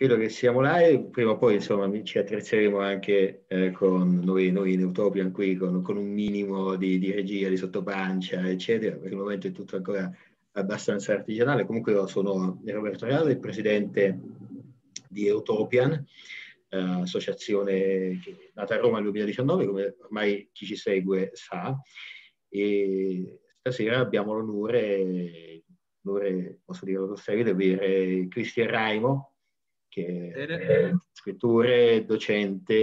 credo che siamo là e prima o poi insomma ci attrezzeremo anche eh, con noi, noi, in Utopian qui con, con un minimo di, di, regia, di sottopancia eccetera, per il momento è tutto ancora abbastanza artigianale. Comunque io sono Roberto Reale, il presidente di Utopian, eh, associazione nata a Roma nel 2019 come ormai chi ci segue sa e stasera abbiamo l'onore, l'onore posso dire lo di avere Cristian Raimo che è scrittore, docente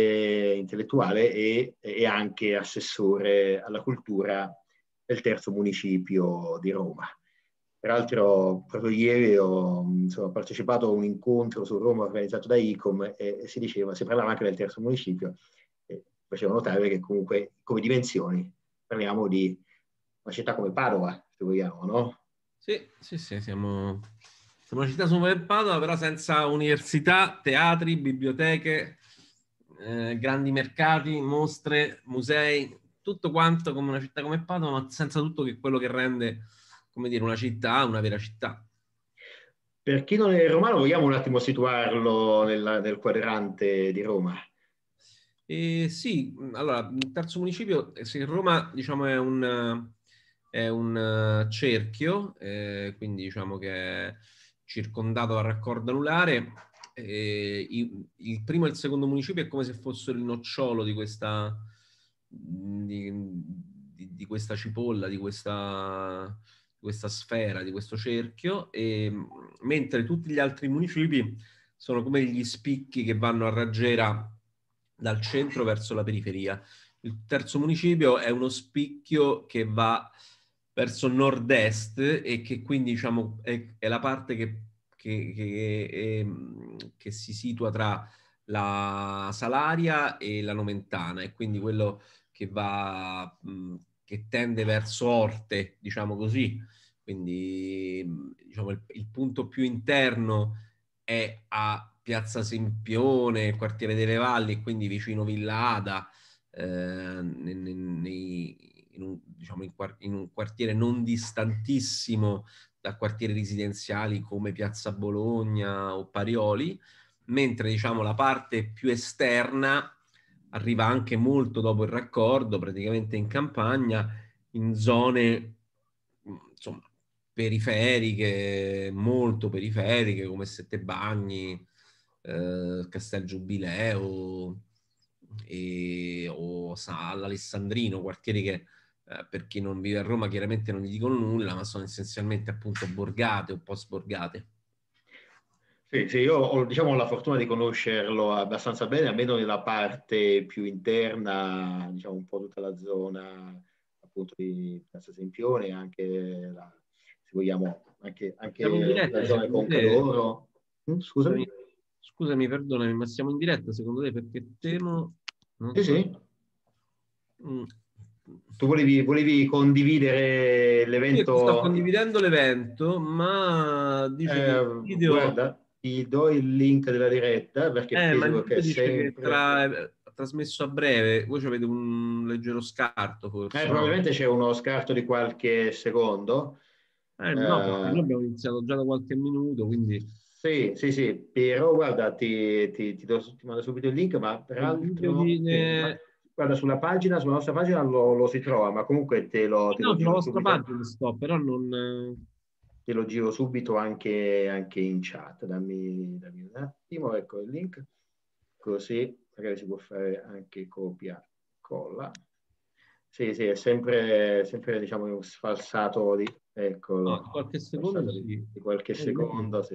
intellettuale e, e, anche assessore alla cultura del terzo municipio di Roma. Peraltro proprio ieri ho insomma, partecipato a un incontro su Roma organizzato da ICOM e, si diceva, si parlava anche del terzo municipio, e faceva notare che comunque come dimensioni parliamo di una città come Padova, se vogliamo, no? Sì, sì, sì, siamo siamo una città Padova, però senza università, teatri, biblioteche, eh, grandi mercati, mostre, musei, tutto quanto come una città come Padova, ma senza tutto che quello che rende, come dire, una città, una vera città. Per chi non è romano, vogliamo un attimo situarlo nella, nel quadrante di Roma. Eh, sì, allora, il terzo municipio, eh, se Roma diciamo è un, eh, è un eh, cerchio, eh, quindi diciamo che circondato dal raccordo anulare. Eh, il primo e il secondo municipio è come se fossero il nocciolo di questa, di, di, di questa cipolla, di questa, di questa sfera, di questo cerchio, e, mentre tutti gli altri municipi sono come gli spicchi che vanno a raggiera dal centro verso la periferia. Il terzo municipio è uno spicchio che va verso nord-est e che quindi diciamo, è, è la parte che, che, che, è, ehm, che, si situa tra la Salaria e la Nomentana e quindi quello che va, mh, che tende verso Orte, diciamo così. Quindi diciamo, il, il punto più interno è a Piazza Sempione, quartiere delle Valli, quindi vicino Villa Ada, eh, nei, nei, in un, diciamo, in, in un quartiere non distantissimo da quartieri residenziali come Piazza Bologna o Parioli, mentre diciamo, la parte più esterna arriva anche molto dopo il raccordo, praticamente in campagna, in zone insomma, periferiche, molto periferiche, come Sette Bagni, eh, Castel Giubileo e, o San Alessandrino, quartieri che eh, per chi non vive a Roma chiaramente non gli dicono nulla, ma sono essenzialmente appunto borgate o post borgate. Sì, sì, io ho diciamo, la fortuna di conoscerlo abbastanza bene, almeno nella parte più interna, diciamo un po' tutta la zona appunto di Piazza Sempione, anche la, se vogliamo, anche, anche diretta, la zona con loro. Mm, scusami. Scusami, perdonami, ma siamo in diretta secondo te perché temo... Non eh so. sì. Mm tu volevi, volevi, condividere l'evento? Io sto condividendo l'evento, ma dice eh, video... Guarda, ti do il link della diretta perché eh, Facebook è sempre... Tra... Eh, trasmesso a breve, voi avete un leggero scarto forse. Eh, probabilmente c'è uno scarto di qualche secondo. Eh, no, eh, noi abbiamo iniziato già da qualche minuto, quindi... Sì, sì, sì, però guarda, ti, ti, ti, do, ti mando subito il link, ma peraltro... Video di, Guarda, sulla pagina, sulla nostra pagina lo, lo si trova, ma comunque te lo... Te no, sulla vostra pagina sto, però non... Te lo giro subito anche, anche in chat, dammi, dammi, un attimo, ecco il link, così magari si può fare anche copia, colla. Sì, sì, è sempre, sempre diciamo, un sfalsato di... Eccolo. No, qualche secondo. Di, di qualche eh, secondo. Eh, sì.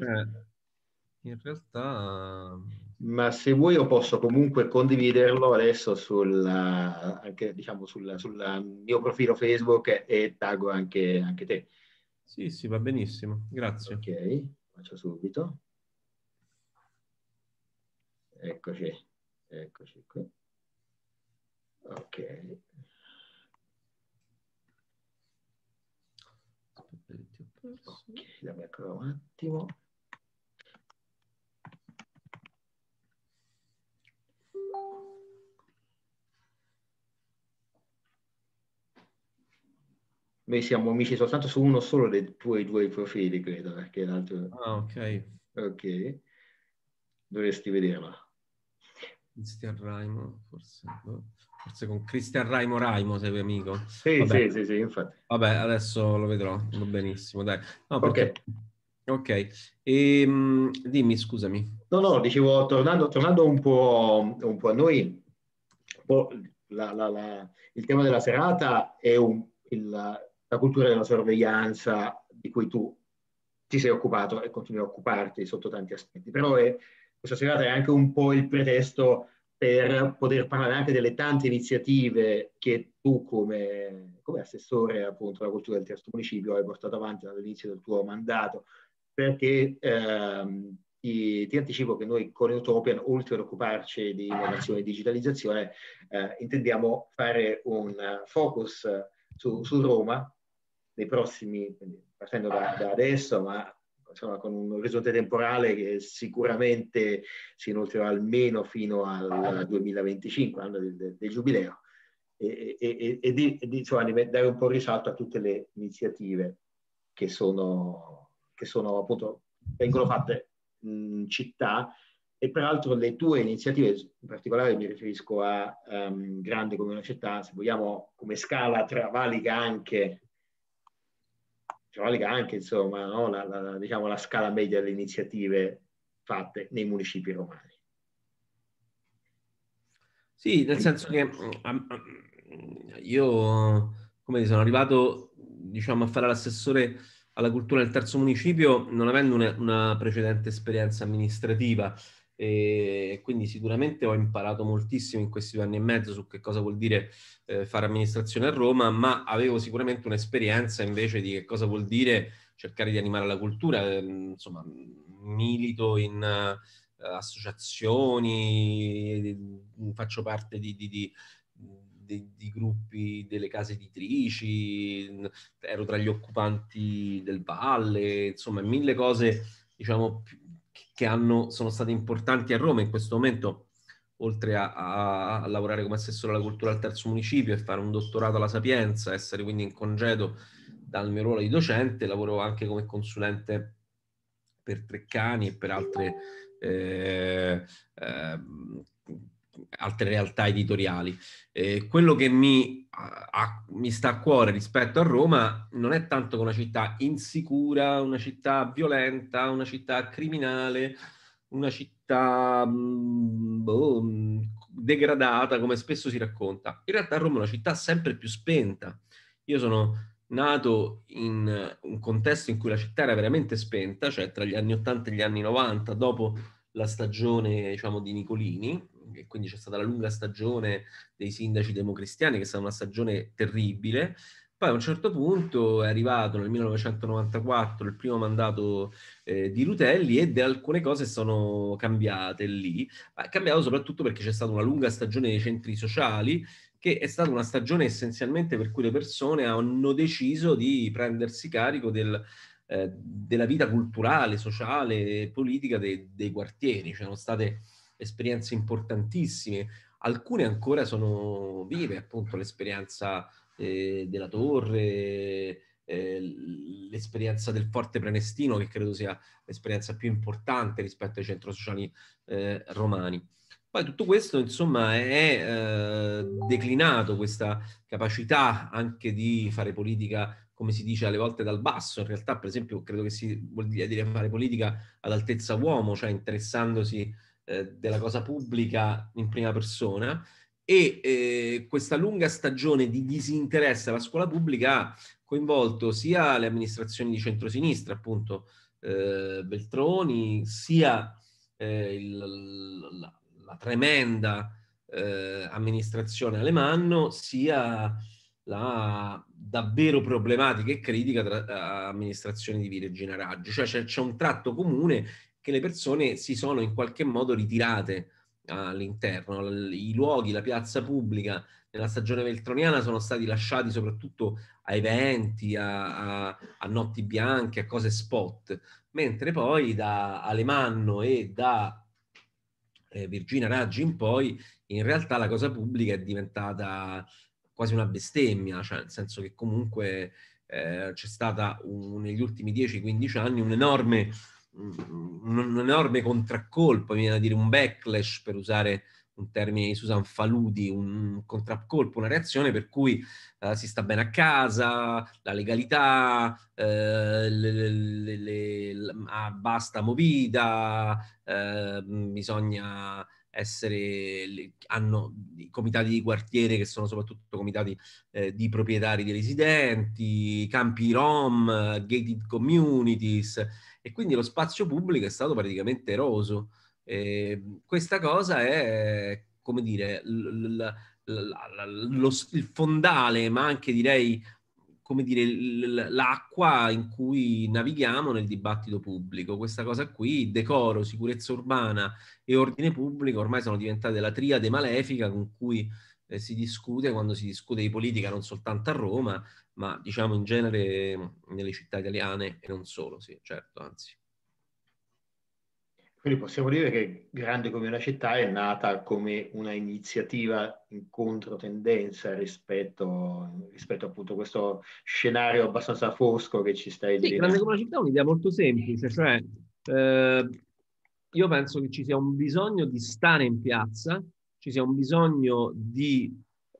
In realtà ma se vuoi io posso comunque condividerlo adesso sul, anche, diciamo, sul, sul mio profilo Facebook e taggo anche, anche, te. Sì, sì, va benissimo, grazie. Ok, faccio subito. Eccoci, eccoci qui. Ok. Ok, dammi ancora un attimo. noi siamo amici soltanto su uno solo dei tuoi due profili, credo, perché l'altro... Ah, ok. Ok. Dovresti vederla. Cristian Raimo, forse... Boh, forse con Cristian Raimo Raimo sei amico. Sì, Vabbè. sì, sì, sì, infatti. Vabbè, adesso lo vedrò, va benissimo, dai. No, perché... Ok. okay. Ehm, e, dimmi, scusami. No, no, dicevo, tornando, tornando un, po', un, po', a noi, po la, la, la, il tema della serata è un, il, la cultura della sorveglianza di cui tu ti sei occupato e continui a occuparti sotto tanti aspetti. Però è, questa serata è anche un po' il pretesto per poter parlare anche delle tante iniziative che tu come, come assessore appunto alla cultura del terzo municipio hai portato avanti dall'inizio del tuo mandato, perché ehm, ti, ti, anticipo che noi con Utopian, oltre ad occuparci di innovazione e digitalizzazione, eh, intendiamo fare un focus su, su Roma nei prossimi, partendo da, da adesso, ma insomma, con un orizzonte temporale che sicuramente si inoltrerà almeno fino al 2025, anno del, del, del giubileo, e, e, e di, di insomma, dare un po' risalto a tutte le iniziative che sono, che sono appunto, vengono fatte in città e peraltro le tue iniziative, in particolare mi riferisco a um, ehm, Grande come una città, se vogliamo come scala travalica anche Cavalca anche insomma, no? la, la, diciamo, la scala media delle iniziative fatte nei municipi romani. Sì, nel senso che mm, mm, io come sono arrivato diciamo, a fare l'assessore alla cultura del terzo municipio non avendo una, una precedente esperienza amministrativa e quindi sicuramente ho imparato moltissimo in questi due anni e mezzo su che cosa vuol dire eh, fare amministrazione a Roma, ma avevo sicuramente un'esperienza invece di che cosa vuol dire cercare di animare la cultura, ehm, insomma milito in uh, associazioni, faccio parte di, di, di di, di, gruppi delle case editrici, ero tra gli occupanti del valle, insomma, mille cose, diciamo, più, che hanno, sono state importanti a Roma in questo momento, oltre a, a, a lavorare come assessore alla cultura al terzo municipio e fare un dottorato alla Sapienza, essere quindi in congedo dal mio ruolo di docente, lavoro anche come consulente per Treccani e per altre eh, eh, altre realtà editoriali. Eh, quello che mi, ha, mi, sta a cuore rispetto a Roma non è tanto che una città insicura, una città violenta, una città criminale, una città mm, boh, degradata come spesso si racconta. In realtà Roma è una città sempre più spenta. Io sono nato in un contesto in cui la città era veramente spenta, cioè tra gli anni 80 e gli anni 90, dopo la stagione diciamo, di Nicolini, e quindi c'è stata la lunga stagione dei sindaci democristiani, che è stata una stagione terribile. Poi a un certo punto è arrivato nel 1994 il primo mandato eh, di Rutelli ed alcune cose sono cambiate lì, è cambiato soprattutto perché c'è stata una lunga stagione dei centri sociali, che è stata una stagione essenzialmente per cui le persone hanno deciso di prendersi carico del, eh, della vita culturale, sociale e politica de, dei quartieri. sono state esperienze importantissime, alcune ancora sono vive, appunto l'esperienza eh, della torre, eh, l'esperienza del Forte Prenestino, che credo sia l'esperienza più importante rispetto ai centri sociali eh, romani. Poi tutto questo, insomma, è eh, declinato, questa capacità anche di fare politica come si dice alle volte dal basso, in realtà per esempio credo che si voglia dire fare politica all'altezza uomo, cioè interessandosi eh, della cosa pubblica in prima persona e eh, questa lunga stagione di disinteresse alla scuola pubblica ha coinvolto sia le amministrazioni di centrosinistra, appunto eh, Beltroni, sia eh, il, la, la, tremenda eh, amministrazione Alemanno, sia la davvero problematica e critica tra amministrazione di Villa e Generaggio, cioè c'è, c'è, un tratto comune che le persone si sono in qualche modo ritirate all'interno. I luoghi, la piazza pubblica nella stagione veltroniana sono stati lasciati soprattutto a eventi, a, a, a notti bianche, a cose spot, mentre poi da Alemanno e da eh, Virginia Raggi in poi, in realtà la cosa pubblica è diventata quasi una bestemmia, cioè nel senso che comunque eh, c'è stata un, negli ultimi 10-15 anni un'enorme un, enorme contraccolpo, viene da dire un backlash per usare un termine di Susan Faludi, un contraccolpo, una reazione per cui uh, si sta bene a casa, la legalità, eh, le, le, le, la, ah, basta movita, eh, bisogna essere, hanno i comitati di quartiere che sono soprattutto comitati eh, di proprietari dei residenti, campi rom, gated communities, e quindi lo spazio pubblico è stato praticamente eroso. Eh, questa cosa è, come dire, l- l- l- lo, il fondale, ma anche direi, come dire, l'acqua in cui navighiamo nel dibattito pubblico. Questa cosa qui, decoro, sicurezza urbana e ordine pubblico, ormai sono diventate la triade malefica con cui eh, si discute quando si discute di politica non soltanto a Roma, ma diciamo in genere nelle città italiane e non solo, sì, certo, anzi. Quindi possiamo dire che Grande come una città è nata come una iniziativa in controtendenza rispetto, rispetto appunto a questo scenario abbastanza fosco che ci stai sì, dicendo. Grande come una città è un'idea molto semplice, cioè eh, io penso che ci sia un bisogno di stare in piazza, ci sia un bisogno di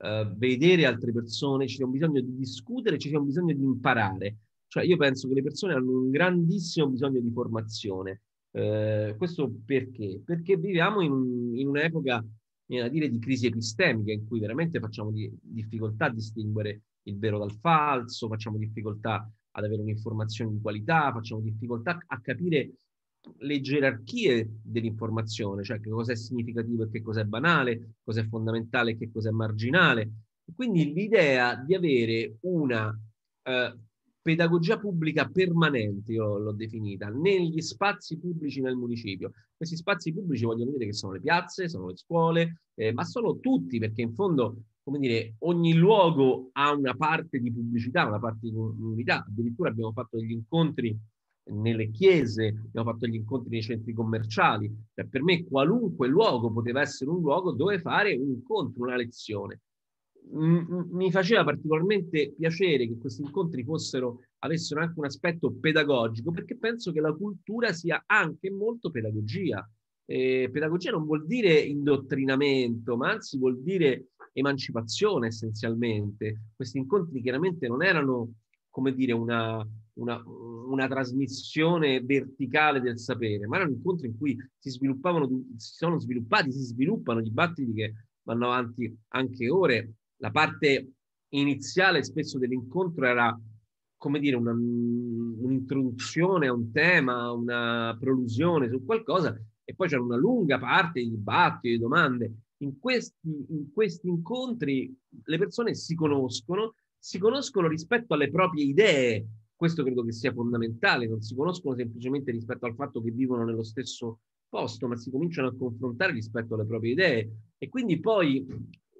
eh, vedere altre persone, ci sia un bisogno di discutere, ci sia un bisogno di imparare. Cioè io penso che le persone hanno un grandissimo bisogno di formazione. Eh, questo perché? Perché viviamo in, in un'epoca viene a dire di crisi epistemica in cui veramente facciamo di difficoltà a distinguere il vero dal falso, facciamo difficoltà ad avere un'informazione di qualità, facciamo difficoltà a capire le gerarchie dell'informazione, cioè che cosa è significativo e che cosa è banale, cosa è fondamentale e che cosa è marginale. Quindi l'idea di avere una eh, pedagogia pubblica permanente, io l'ho definita, negli spazi pubblici nel municipio. Questi spazi pubblici vogliono dire che sono le piazze, sono le scuole, eh, ma sono tutti, perché in fondo, come dire, ogni luogo ha una parte di pubblicità, una parte di comunità. Addirittura abbiamo fatto degli incontri nelle chiese, abbiamo fatto gli incontri nei centri commerciali. Cioè, per me qualunque luogo poteva essere un luogo dove fare un incontro, una lezione. Mi faceva particolarmente piacere che questi incontri fossero, avessero anche un aspetto pedagogico, perché penso che la cultura sia anche molto pedagogia. Eh, pedagogia non vuol dire indottrinamento, ma anzi vuol dire emancipazione essenzialmente. Questi incontri chiaramente non erano, come dire, una, una, una, trasmissione verticale del sapere, ma era un incontro in cui si sviluppavano, si sono sviluppati, si sviluppano dibattiti che vanno avanti anche ore. La parte iniziale spesso dell'incontro era, come dire, una, un'introduzione a un tema, una prolusione su qualcosa, e poi c'era una lunga parte di dibattiti, di domande. In questi, in questi incontri le persone si conoscono, si conoscono rispetto alle proprie idee questo credo che sia fondamentale, non si conoscono semplicemente rispetto al fatto che vivono nello stesso posto, ma si cominciano a confrontare rispetto alle proprie idee e quindi poi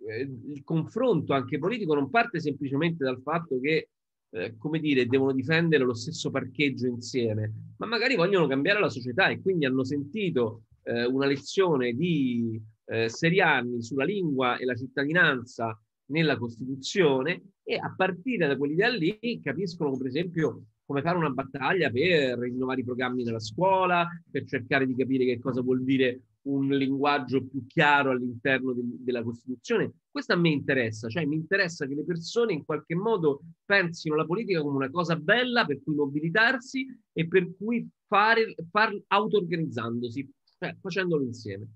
eh, il confronto anche politico non parte semplicemente dal fatto che eh, come dire, devono difendere lo stesso parcheggio insieme, ma magari vogliono cambiare la società e quindi hanno sentito eh, una lezione di eh, Seriani sulla lingua e la cittadinanza nella Costituzione e a partire da quell'idea lì capiscono per esempio come fare una battaglia per rinnovare i programmi della scuola, per cercare di capire che cosa vuol dire un linguaggio più chiaro all'interno de- della Costituzione. Questo a me interessa, cioè mi interessa che le persone in qualche modo pensino la politica come una cosa bella per cui mobilitarsi e per cui fare, far auto-organizzandosi, cioè facendolo insieme.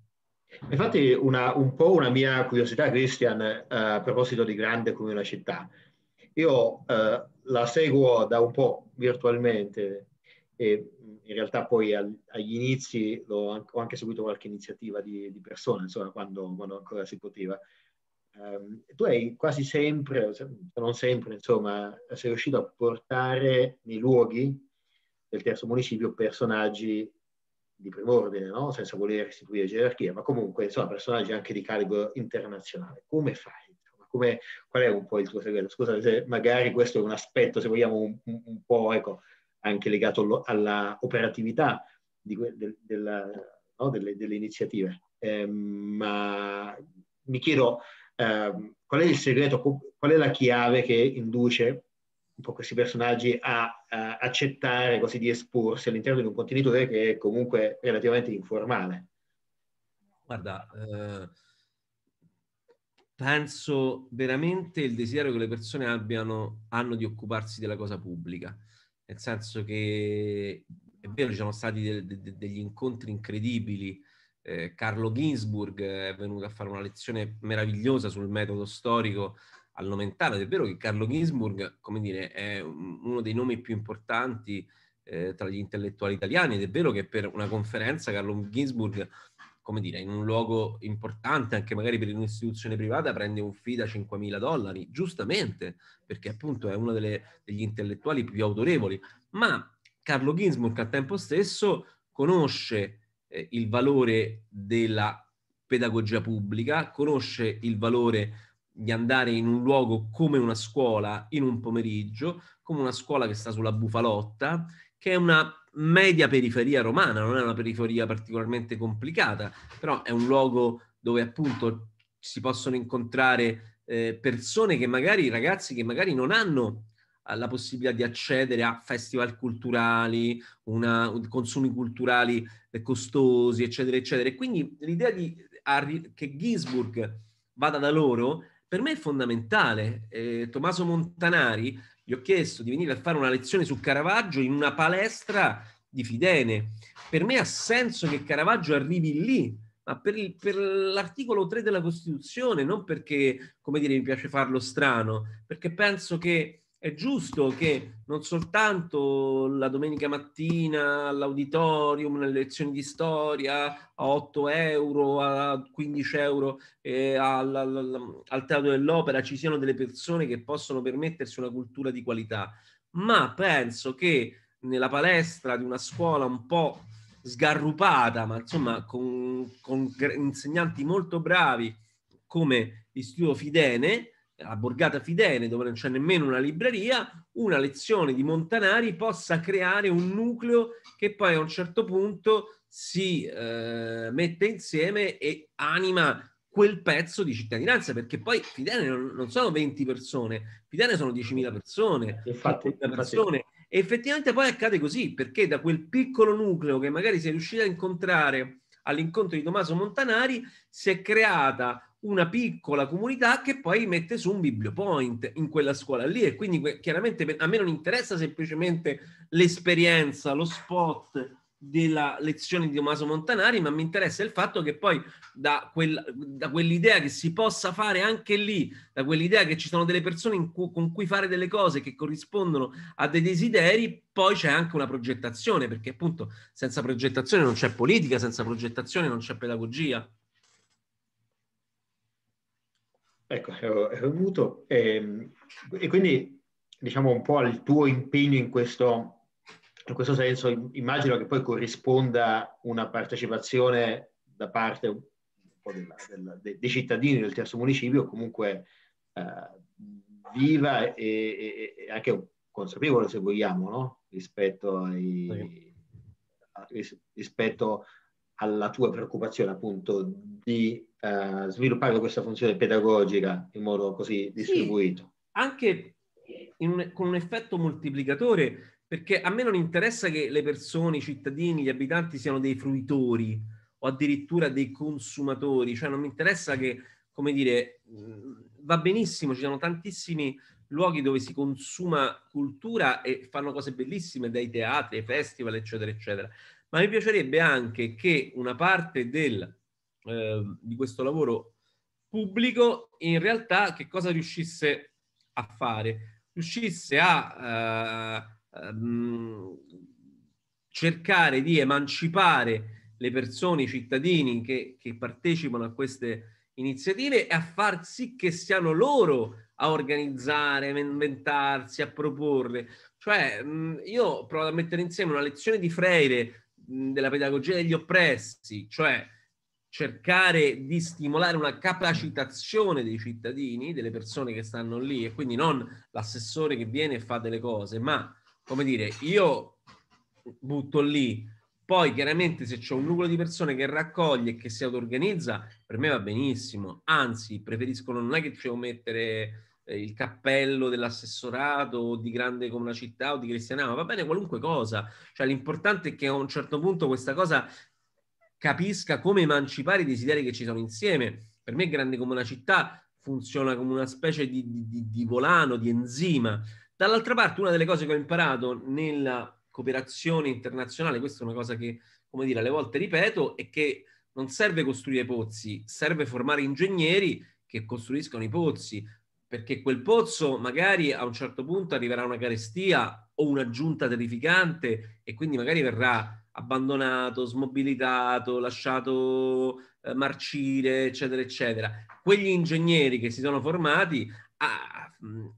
Infatti una, un po' una mia curiosità, Christian, eh, a proposito di grande come una città. Io eh, la seguo da un po' virtualmente e in realtà poi al, agli inizi ho anche seguito qualche iniziativa di, di persone, insomma, quando, quando, ancora si poteva. Um, tu hai quasi sempre, se non sempre, insomma, sei riuscito a portare nei luoghi del terzo municipio personaggi di primo ordine, no? senza voler restituire gerarchia, ma comunque insomma, personaggi anche di calibro internazionale. Come fai? Come, qual è un po' il tuo segreto? Scusa se magari questo è un aspetto, se vogliamo, un, un po' ecco, anche legato all'operatività de, no? delle, delle, iniziative. Eh, ma mi chiedo eh, qual è il segreto, qual è la chiave che induce un po' questi personaggi a, a accettare così di esporsi all'interno di un contenitore che è comunque relativamente informale? Guarda, eh, penso veramente il desiderio che le persone abbiano hanno di occuparsi della cosa pubblica, nel senso che è vero, ci sono stati de, de, degli incontri incredibili. Eh, Carlo Ginsburg è venuto a fare una lezione meravigliosa sul metodo storico al Nomentano. è vero che Carlo Ginsburg, come dire, è uno dei nomi più importanti eh, tra gli intellettuali italiani ed è vero che per una conferenza Carlo Ginsburg, come dire, in un luogo importante, anche magari per un'istituzione privata, prende un fee da 5.000 dollari, giustamente, perché appunto è uno delle, degli intellettuali più autorevoli. Ma Carlo Ginsburg al tempo stesso conosce eh, il valore della pedagogia pubblica, conosce il valore di andare in un luogo come una scuola in un pomeriggio, come una scuola che sta sulla Bufalotta, che è una media periferia romana, non è una periferia particolarmente complicata, però è un luogo dove appunto si possono incontrare eh, persone che magari, ragazzi che magari non hanno eh, la possibilità di accedere a festival culturali, una, consumi culturali eh, costosi, eccetera, eccetera. quindi l'idea di, che Ginsburg vada da loro per me è fondamentale. Eh, Tommaso Montanari gli ho chiesto di venire a fare una lezione su Caravaggio in una palestra di Fidene. Per me ha senso che Caravaggio arrivi lì, ma per, il, per l'articolo 3 della Costituzione, non perché, come dire, mi piace farlo strano, perché penso che è giusto che non soltanto la domenica mattina all'auditorium, nelle lezioni di storia a 8 euro, a 15 euro eh, al, al, al teatro dell'opera ci siano delle persone che possono permettersi una cultura di qualità, ma penso che nella palestra di una scuola un po' sgarrupata, ma insomma con, con insegnanti molto bravi come l'istituto Fidene, la Borgata Fidene, dove non c'è nemmeno una libreria, una lezione di Montanari possa creare un nucleo che poi a un certo punto si eh, mette insieme e anima quel pezzo di cittadinanza, perché poi Fidene non, non sono 20 persone, Fidene sono 10.000 persone, persone. E effettivamente poi accade così, perché da quel piccolo nucleo che magari si è riuscito a incontrare all'incontro di Tommaso Montanari si è creata una piccola comunità che poi mette su un bibliopoint in quella scuola lì e quindi chiaramente a me non interessa semplicemente l'esperienza, lo spot della lezione di Tommaso Montanari, ma mi interessa il fatto che poi da, quel, da quell'idea che si possa fare anche lì, da quell'idea che ci sono delle persone cu- con cui fare delle cose che corrispondono a dei desideri, poi c'è anche una progettazione, perché appunto senza progettazione non c'è politica, senza progettazione non c'è pedagogia. Ecco, ero, eh, ero eh, muto. E, ehm, e, quindi, diciamo, un po' il tuo impegno in questo, in questo senso, immagino che poi corrisponda una partecipazione da parte un po' della, della, dei, dei, cittadini del terzo municipio, comunque eh, viva e, e, anche consapevole, se vogliamo, no? rispetto, ai, sì. a, rispetto alla tua preoccupazione appunto di eh, sviluppare questa funzione pedagogica in modo così distribuito. Sì, anche un, con un effetto moltiplicatore, perché a me non interessa che le persone, i cittadini, gli abitanti siano dei fruitori o addirittura dei consumatori, cioè non mi interessa che, come dire, va benissimo, ci sono tantissimi luoghi dove si consuma cultura e fanno cose bellissime, dai teatri, ai festival, eccetera, eccetera. Ma mi piacerebbe anche che una parte del Ehm, di questo lavoro pubblico in realtà che cosa riuscisse a fare? Riuscisse a eh, ehm, cercare di emancipare le persone, i cittadini che, che partecipano a queste iniziative e a far sì che siano loro a organizzare, a inventarsi, a proporre. Cioè, mm, io provo a mettere insieme una lezione di Freire mm, della pedagogia degli oppressi, cioè cercare di stimolare una capacitazione dei cittadini, delle persone che stanno lì e quindi non l'assessore che viene e fa delle cose, ma come dire, io butto lì, poi chiaramente se c'è un nucleo di persone che raccoglie e che si auto-organizza, per me va benissimo, anzi preferiscono, non è che ci devo mettere eh, il cappello dell'assessorato o di grande come una città o di cristianama, va bene qualunque cosa, cioè l'importante è che a un certo punto questa cosa capisca come emancipare i desideri che ci sono insieme. Per me Grande come una città funziona come una specie di, di, di volano, di enzima. Dall'altra parte, una delle cose che ho imparato nella cooperazione internazionale, questa è una cosa che, come dire, alle volte ripeto, è che non serve costruire pozzi, serve formare ingegneri che costruiscono i pozzi, perché quel pozzo magari a un certo punto arriverà una carestia o una giunta terrificante e quindi magari verrà abbandonato, smobilitato, lasciato eh, marcire, eccetera, eccetera. Quegli ingegneri che si sono formati, ah,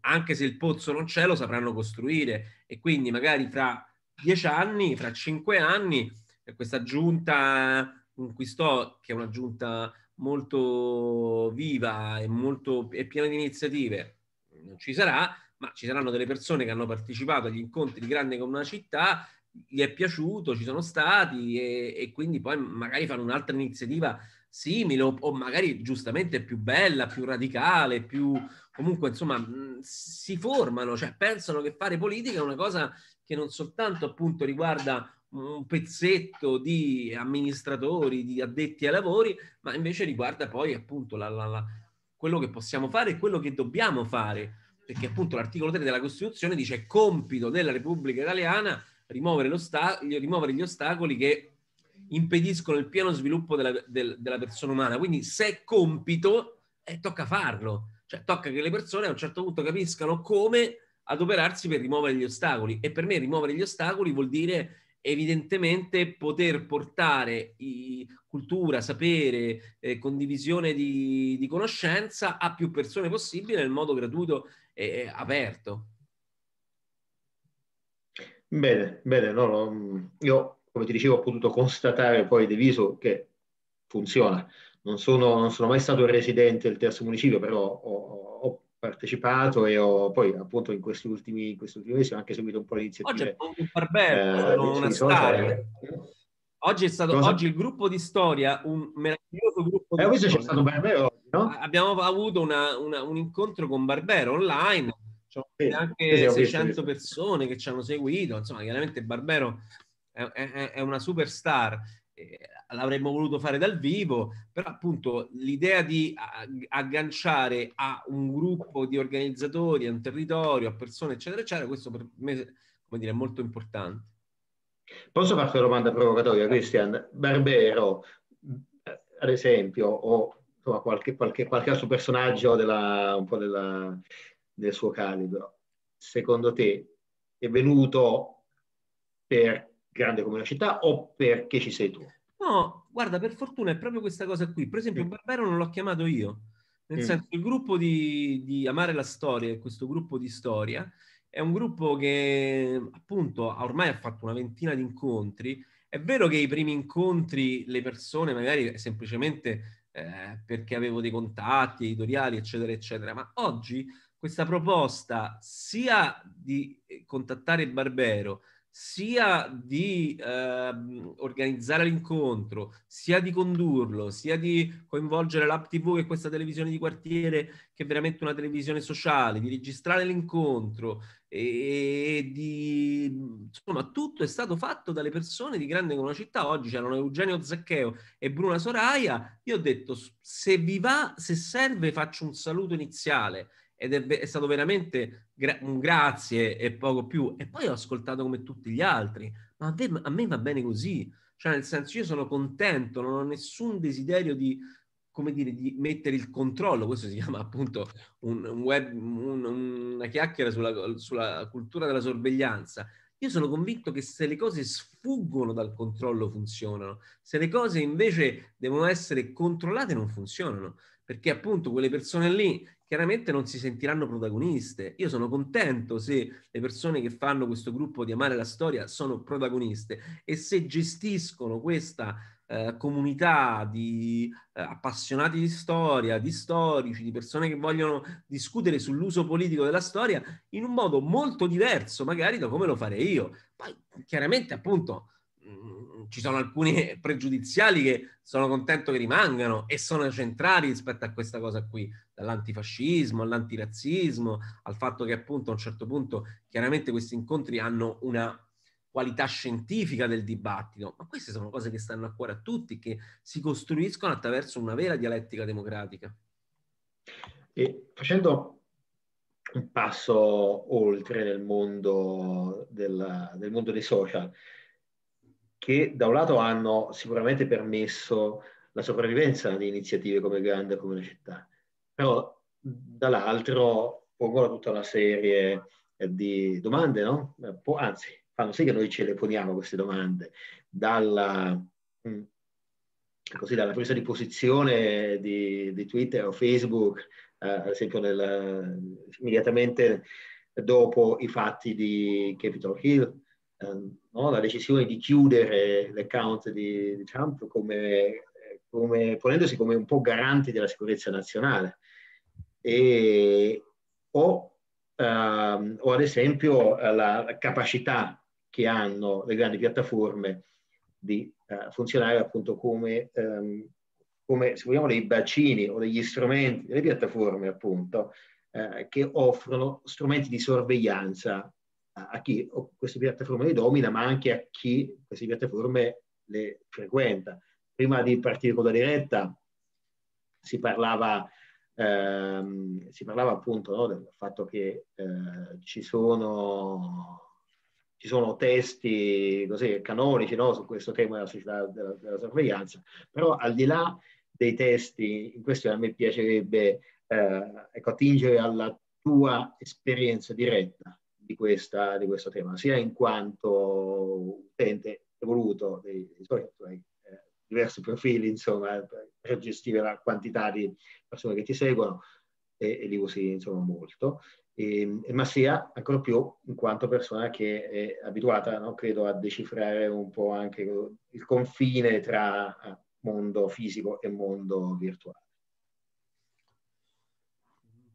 anche se il pozzo non c'è, lo sapranno costruire e quindi magari fra dieci anni, fra cinque anni, eh, questa giunta in cui sto, che è una giunta molto viva e, molto, e piena di iniziative, non ci sarà, ma ci saranno delle persone che hanno partecipato agli incontri di grande come una città gli è piaciuto, ci sono stati e, e quindi poi magari fanno un'altra iniziativa simile o, o, magari giustamente più bella, più radicale, più comunque insomma si formano, cioè pensano che fare politica è una cosa che non soltanto appunto riguarda un pezzetto di amministratori, di addetti ai lavori, ma invece riguarda poi appunto la, la, la, quello che possiamo fare e quello che dobbiamo fare, perché appunto l'articolo 3 della Costituzione dice compito della Repubblica Italiana rimuovere, rimuovere gli ostacoli che impediscono il pieno sviluppo della, del, della, persona umana. Quindi se è compito, eh, tocca farlo. Cioè, tocca che le persone a un certo punto capiscano come adoperarsi per rimuovere gli ostacoli. E per me rimuovere gli ostacoli vuol dire evidentemente poter portare i, cultura, sapere, eh, condivisione di, di, conoscenza a più persone possibile nel modo gratuito e, e aperto. Bene, bene, no, no, io come ti dicevo ho potuto constatare poi di viso che funziona. Non sono, non sono, mai stato residente del terzo municipio, però ho, ho partecipato e ho poi appunto in questi ultimi, in questi ultimi mesi ho anche seguito un po' l'iniziativa. Oggi è un barbello, eh, una storia. Eh. Oggi è stato oggi il gruppo di storia, un meraviglioso gruppo eh, di eh, storia. Barbero, no? Abbiamo avuto una, una, un incontro con Barbero online c'è anche 600 persone che ci hanno seguito, insomma, chiaramente Barbero è, è, è una superstar, eh, l'avremmo voluto fare dal vivo, però appunto l'idea di agganciare a un gruppo di organizzatori, a un territorio, a persone, eccetera, eccetera, questo per me come dire, è molto importante. Posso farti una domanda provocatoria, Cristian? Barbero, ad esempio, o insomma, qualche, qualche, qualche altro personaggio della, della, del suo calibro, secondo te è venuto per grande come una città o perché ci sei tu? No, guarda, per fortuna è proprio questa cosa qui. Per esempio, mm. Barbero non l'ho chiamato io. Nel mm. senso, il gruppo di, di Amare la Storia, questo gruppo di storia, è un gruppo che appunto ormai ha fatto una ventina di incontri. È vero che i primi incontri le persone magari semplicemente eh, perché avevo dei contatti editoriali, eccetera, eccetera, ma oggi questa proposta sia di eh, contattare Barbero, sia di eh, organizzare l'incontro, sia di condurlo, sia di coinvolgere l'app TV che è questa televisione di quartiere che è veramente una televisione sociale, di registrare l'incontro e, e di insomma tutto è stato fatto dalle persone di grande conoscibilità. Oggi c'erano Eugenio Zaccheo e Bruna Soraia. Io ho detto se vi va, se serve faccio un saluto iniziale ed è, è stato veramente gra- un grazie e poco più. E poi ho ascoltato come tutti gli altri, ma a me, a me va bene così, cioè nel senso io sono contento, non ho nessun desiderio di, come dire, di mettere il controllo, questo si chiama appunto un, un web, un, una chiacchiera sulla, sulla cultura della sorveglianza. Io sono convinto che se le cose sfuggono dal controllo funzionano, se le cose invece devono essere controllate non funzionano, perché appunto quelle persone lì chiaramente non si sentiranno protagoniste. Io sono contento se le persone che fanno questo gruppo di Amare la Storia sono protagoniste e se gestiscono questa eh, comunità di eh, appassionati di storia, di storici, di persone che vogliono discutere sull'uso politico della storia in un modo molto diverso magari da come lo farei io. Poi chiaramente appunto... Mh, mm, ci sono alcune pregiudiziali che sono contento che rimangano e sono centrali rispetto a questa cosa qui, dall'antifascismo all'antirazzismo, al fatto che appunto a un certo punto chiaramente questi incontri hanno una qualità scientifica del dibattito, ma queste sono cose che stanno a cuore a tutti, che si costruiscono attraverso una vera dialettica democratica. E facendo un passo oltre nel mondo, del, nel mondo dei social, che da un lato hanno sicuramente permesso la sopravvivenza di iniziative come Grande come la città, però dall'altro pongono tutta una serie eh, di domande, no? Eh, anzi, fanno sì che noi ce le poniamo queste domande, dalla, mm, così, dalla presa di posizione di, di Twitter o Facebook, eh, ad esempio nel, immediatamente dopo i fatti di Capitol Hill, eh, no? la decisione di chiudere l'account di, di Trump come, come, ponendosi come un po' garante della sicurezza nazionale. E, o, ehm, o ad esempio eh, la capacità che hanno le grandi piattaforme di eh, funzionare appunto come, ehm, come, se vogliamo, dei bacini o degli strumenti, delle piattaforme appunto, eh, che offrono strumenti di sorveglianza a chi queste piattaforme le domina, ma anche a chi queste piattaforme le frequenta. Prima di partire con la diretta si parlava, ehm, si parlava appunto no, del fatto che eh, ci, sono, ci, sono, testi così, canonici no, su questo tema della società della, della sorveglianza, però al di là dei testi in questione a me piacerebbe eh, ecco, attingere alla tua esperienza diretta di, questa, di, questo tema, sia in quanto utente evoluto dei, dei eh, diversi profili, insomma, per gestire la quantità di persone che ti seguono e, e li usi, insomma, molto, ehm, e, ma sia ancora più in quanto persona che è abituata, no, credo, a decifrare un po' anche il confine tra mondo fisico e mondo virtuale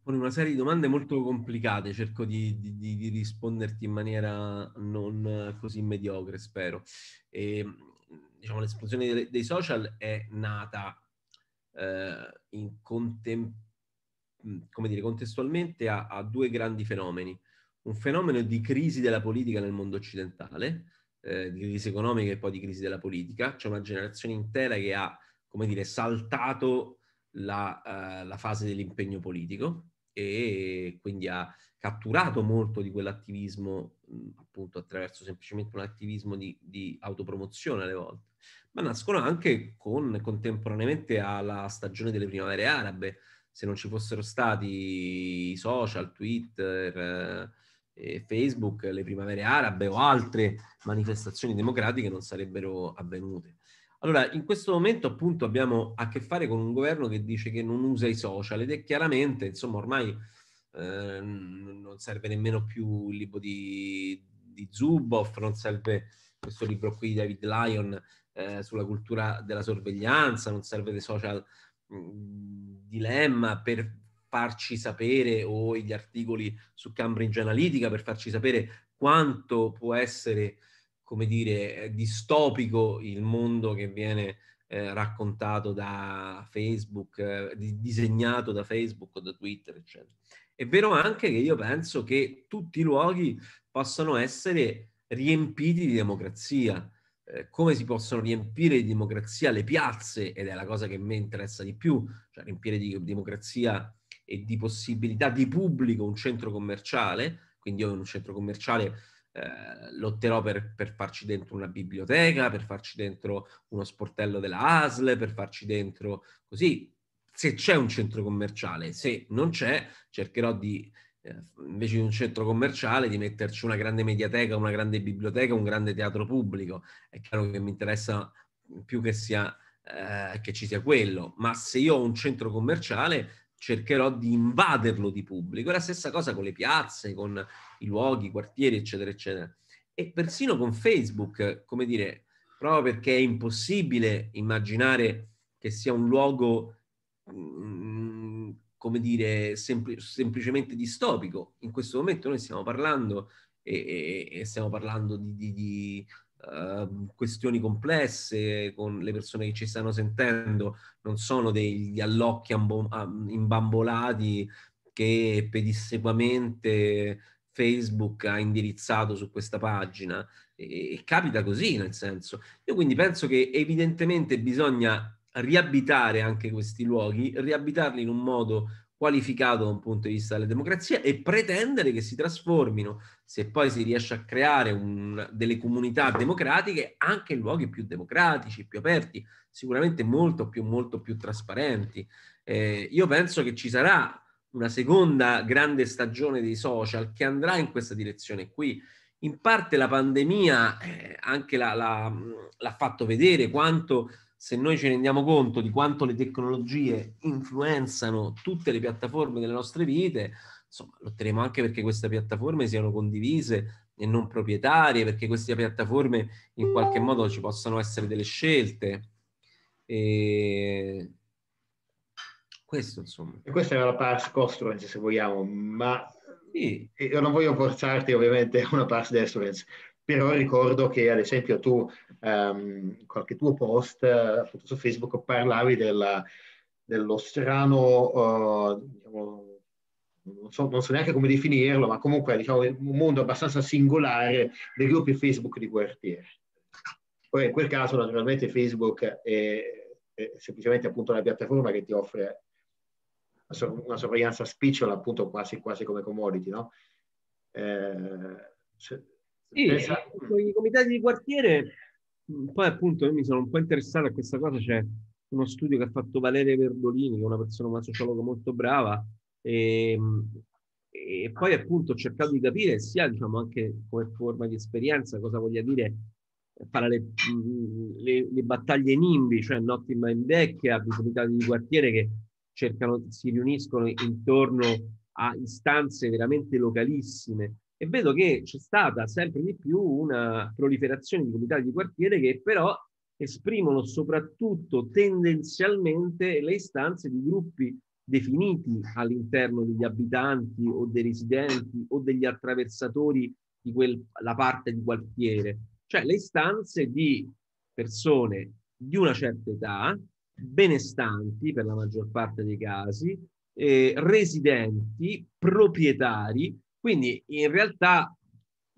pone una serie di domande molto complicate, cerco di, di, di risponderti in maniera non così mediocre, spero. E, ehm, diciamo, l'esplosione dei, dei social è nata eh, in contem- mm, come dire, contestualmente a, a, due grandi fenomeni. Un fenomeno di crisi della politica nel mondo occidentale, eh, di crisi economica e poi di crisi della politica. C'è una generazione intera che ha, come dire, saltato la, uh, la fase dell'impegno politico e quindi ha catturato molto di quell'attivismo mhmm, appunto attraverso semplicemente un attivismo di, di autopromozione alle volte, ma nascono anche con, contemporaneamente alla stagione delle primavere arabe, se non ci fossero stati i social, Twitter, eh, Facebook, le primavere arabe o altre manifestazioni democratiche non sarebbero avvenute. Allora, in questo momento appunto abbiamo a che fare con un governo che dice che non usa i social ed è chiaramente, insomma, ormai eh, non serve nemmeno più il libro di, di Zuboff, non serve questo libro qui di David Lyon eh, sulla cultura della sorveglianza, non serve dei social mh, mm, dilemma per farci sapere o gli articoli su Cambridge Analytica per farci sapere quanto può essere come dire, eh, distopico il mondo che viene eh, raccontato da Facebook, eh, disegnato da Facebook o da Twitter, eccetera. È vero anche che io penso che tutti i luoghi possano essere riempiti di democrazia. Eh, come si possono riempire di democrazia le piazze, ed è la cosa che mi interessa di più, cioè riempire di democrazia e di possibilità di pubblico un centro commerciale, quindi io in un centro commerciale eh, lotterò per, per, farci dentro una biblioteca, per farci dentro uno sportello della ASL, per farci dentro così. Se c'è un centro commerciale, se non c'è, cercherò di, eh, invece di un centro commerciale, di metterci una grande mediateca, una grande biblioteca, un grande teatro pubblico. È chiaro che mi interessa più che, sia, eh, che ci sia quello, ma se io ho un centro commerciale, cercherò di invaderlo di pubblico. È la stessa cosa con le piazze, con i luoghi, i quartieri, eccetera, eccetera. E persino con Facebook, come dire, proprio perché è impossibile immaginare che sia un luogo, mm, come dire, sempl- semplicemente distopico. In questo momento noi stiamo parlando e, e, e stiamo parlando di, di, di Ehm, questioni complesse con le persone che ci stanno sentendo, non sono degli allocchi imbambolati che pedissequamente Facebook ha indirizzato su questa pagina e capita così nel senso. Io quindi penso che evidentemente bisogna riabitare anche questi luoghi, riabitarli in un modo qualificato da un punto di vista della democrazia e pretendere che si trasformino, se poi si riesce a creare un, delle comunità democratiche, anche in luoghi più democratici, più aperti, sicuramente molto più, molto più trasparenti. Eh, io penso che ci sarà una seconda grande stagione dei social che andrà in questa direzione qui. In parte la pandemia eh, anche la, la, l'ha fatto vedere quanto se noi ci rendiamo conto di quanto le tecnologie influenzano tutte le piattaforme delle nostre vite, insomma, lotteremo anche perché queste piattaforme siano condivise e non proprietarie, perché queste piattaforme in qualche modo ci possano essere delle scelte. E... Questo, insomma. E questa è la pars construence, se vogliamo, ma sì. io non voglio forzarti ovviamente una pars destruence, però ricordo che ad esempio tu, ehm, qualche tuo post eh, appunto su Facebook, parlavi della, dello strano, uh, diciamo, non so, non so, neanche come definirlo, ma comunque diciamo, un mondo abbastanza singolare dei gruppi Facebook di quartiere. Poi in quel caso naturalmente Facebook è, è semplicemente appunto una piattaforma che ti offre una sorveglianza spicciola appunto quasi, quasi come commodity, no? eh, se, sì, esatto. i comitati di quartiere, poi appunto io mi sono un po' interessato a questa cosa, c'è uno studio che ha fatto Valeria Verdolini, che è una persona, una sociologa molto brava, e, ehm, e poi appunto ho cercato di capire sia diciamo anche come forma di esperienza cosa voglia dire fare le, le, le battaglie nimbi, cioè notti in vecchia, vecchia, comitati di quartiere che cercano, si riuniscono intorno a istanze veramente localissime e vedo che c'è stata sempre di più una proliferazione di comitati di quartiere che però esprimono soprattutto tendenzialmente le istanze di gruppi definiti all'interno degli abitanti o dei residenti o degli attraversatori di quella parte di quartiere, cioè le istanze di persone di una certa età, benestanti per la maggior parte dei casi, eh, residenti, proprietari, quindi in realtà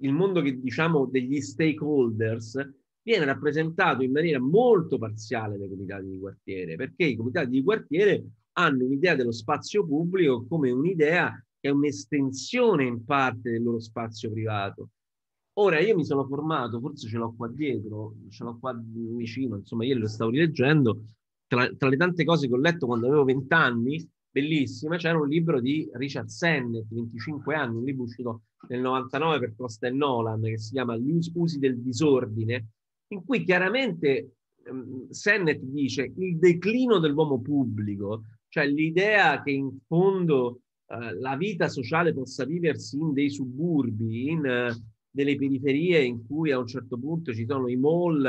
il mondo che diciamo degli stakeholders viene rappresentato in maniera molto parziale dai comitati di quartiere, perché i comitati di quartiere hanno un'idea dello spazio pubblico come un'idea che è un'estensione in parte del loro spazio privato. Ora io mi sono formato, forse ce l'ho qua dietro, ce l'ho qua vicino, insomma io lo stavo rileggendo, tra, tra le tante cose che ho letto quando avevo vent'anni, bellissima, c'era un libro di Richard Sennett, 25 anni, un libro uscito nel 99 per Costa e Nolan, che si chiama Gli usi del disordine, in cui chiaramente um, Sennett dice il declino dell'uomo pubblico, cioè l'idea che in fondo uh, la vita sociale possa viversi in dei suburbi, in uh, delle periferie in cui a un certo punto ci sono i mall,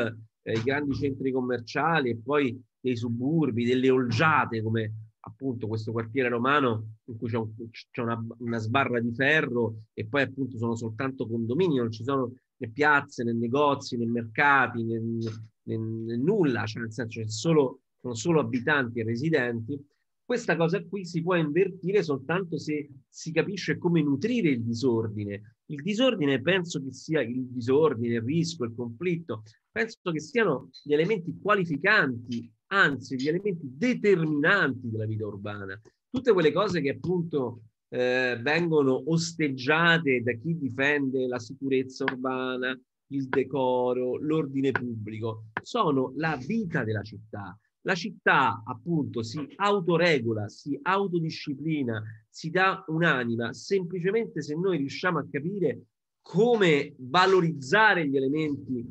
eh, i grandi centri commerciali e poi dei suburbi, delle olgiate come appunto questo quartiere romano in cui c'è, un, c'è una, una, sbarra di ferro e poi appunto sono soltanto condomini, non ci sono né piazze, né negozi, né mercati, né, né, né nulla, cioè nel senso c'è solo, sono solo abitanti e residenti. Questa cosa qui si può invertire soltanto se si capisce come nutrire il disordine. Il disordine penso che sia il disordine, il rischio, il conflitto, penso che siano gli elementi qualificanti anzi gli elementi determinanti della vita urbana, tutte quelle cose che appunto eh, vengono osteggiate da chi difende la sicurezza urbana, il decoro, l'ordine pubblico, sono la vita della città. La città appunto si autoregola, si autodisciplina, si dà un'anima semplicemente se noi riusciamo a capire come valorizzare gli elementi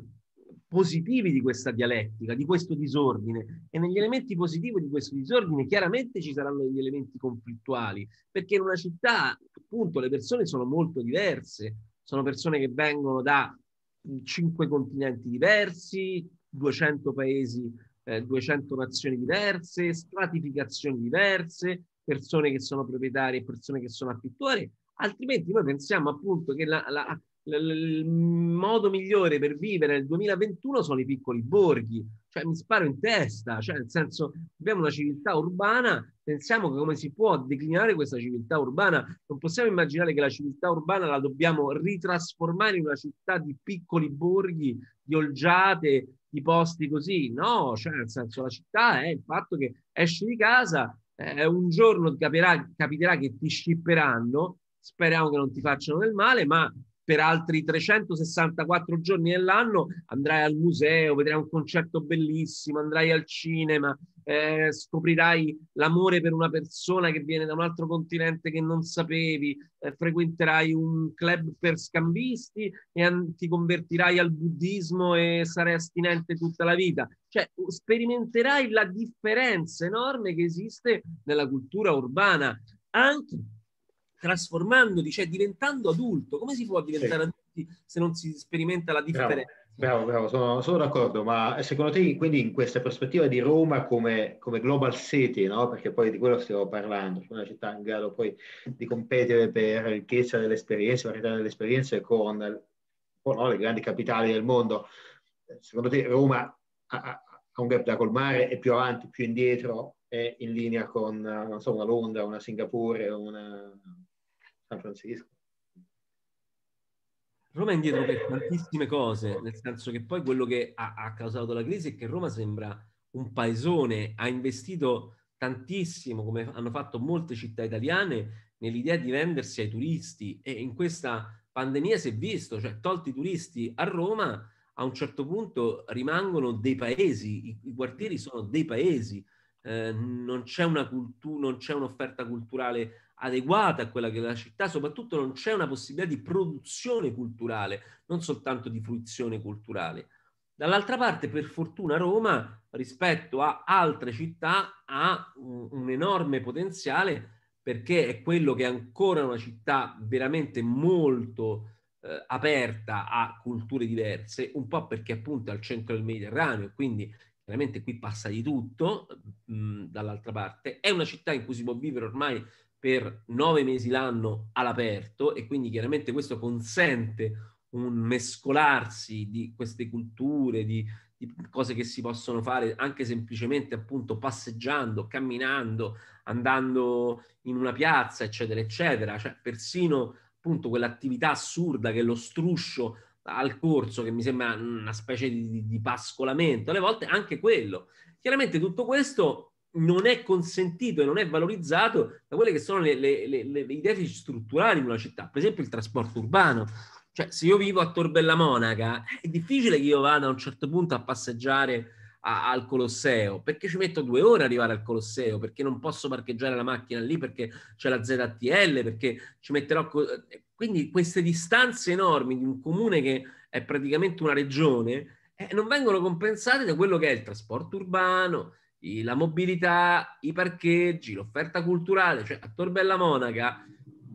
positivi di questa dialettica, di questo disordine. E negli elementi positivi di questo disordine chiaramente ci saranno degli elementi conflittuali, perché in una città, appunto, le persone sono molto diverse, sono persone che vengono da cinque continenti diversi, 200 paesi, eh, 200 nazioni diverse, stratificazioni diverse, persone che sono proprietarie e persone che sono affittuarie, altrimenti noi pensiamo appunto che la, la, il modo migliore per vivere nel 2021 sono i piccoli borghi, cioè mi sparo in testa, cioè nel senso abbiamo una civiltà urbana, pensiamo che come si può declinare questa civiltà urbana, non possiamo immaginare che la civiltà urbana la dobbiamo ritrasformare in una città di piccoli borghi, di olgiate, di posti così, no, cioè nel senso la città è il fatto che esci di casa, eh, un giorno capirà, capiterà che ti scipperanno, speriamo che non ti facciano del male, ma per altri 364 giorni dell'anno andrai al museo, vedrai un concerto bellissimo, andrai al cinema, eh, scoprirai l'amore per una persona che viene da un altro continente che non sapevi, eh, frequenterai un club per scambisti e an- ti convertirai al buddismo e sarai astinente tutta la vita. Cioè, sperimenterai la differenza enorme che esiste nella cultura urbana. Anche trasformandoti, cioè diventando adulto. Come si può diventare sì. adulti se non si sperimenta la differenza? Bravo, bravo, bravo. Sono, sono, d'accordo, ma secondo te quindi in questa prospettiva di Roma come, come global city, no? perché poi di quello stiamo parlando, una città in grado poi di competere per ricchezza delle esperienze, varietà delle esperienze con no, le grandi capitali del mondo, secondo te Roma ha, ha, un gap da colmare, e più avanti, più indietro, è in linea con non so, una Londra, una Singapore, una San Francisco. Roma è indietro per eh. tantissime cose, nel senso che poi quello che ha, ha, causato la crisi è che Roma sembra un paesone, ha investito tantissimo, come hanno fatto molte città italiane, nell'idea di vendersi ai turisti e in questa pandemia si è visto, cioè tolti i turisti a Roma, a un certo punto rimangono dei paesi, i, i quartieri sono dei paesi, eh, non c'è una cultura, non c'è un'offerta culturale adeguata a quella che è la città, soprattutto non c'è una possibilità di produzione culturale, non soltanto di fruizione culturale. Dall'altra parte, per fortuna, Roma, rispetto a altre città, ha un, un enorme potenziale perché è quello che è ancora una città veramente molto eh, aperta a culture diverse, un po' perché appunto è al centro del Mediterraneo, quindi chiaramente qui passa di tutto mh, mm, dall'altra parte. È una città in cui si può vivere ormai per nove mesi l'anno all'aperto e quindi chiaramente questo consente un mescolarsi di queste culture, di, di, cose che si possono fare anche semplicemente appunto passeggiando, camminando, andando in una piazza, eccetera, eccetera. Cioè, persino appunto quell'attività assurda che è lo struscio al corso, che mi sembra una specie di, di pascolamento, alle volte anche quello. Chiaramente tutto questo non è consentito e non è valorizzato da quelle che sono le, le, le, le i deficit strutturali di una città, per esempio il trasporto urbano. Cioè, se io vivo a Torbella Monaca, è difficile che io vada a un certo punto a passeggiare a, al Colosseo, perché ci metto due ore ad arrivare al Colosseo, perché non posso parcheggiare la macchina lì, perché c'è la ZTL, perché ci metterò... Co- quindi queste distanze enormi di un comune che è praticamente una regione eh, non vengono compensate da quello che è il trasporto urbano, la mobilità, i parcheggi, l'offerta culturale, cioè a Torbella Monaca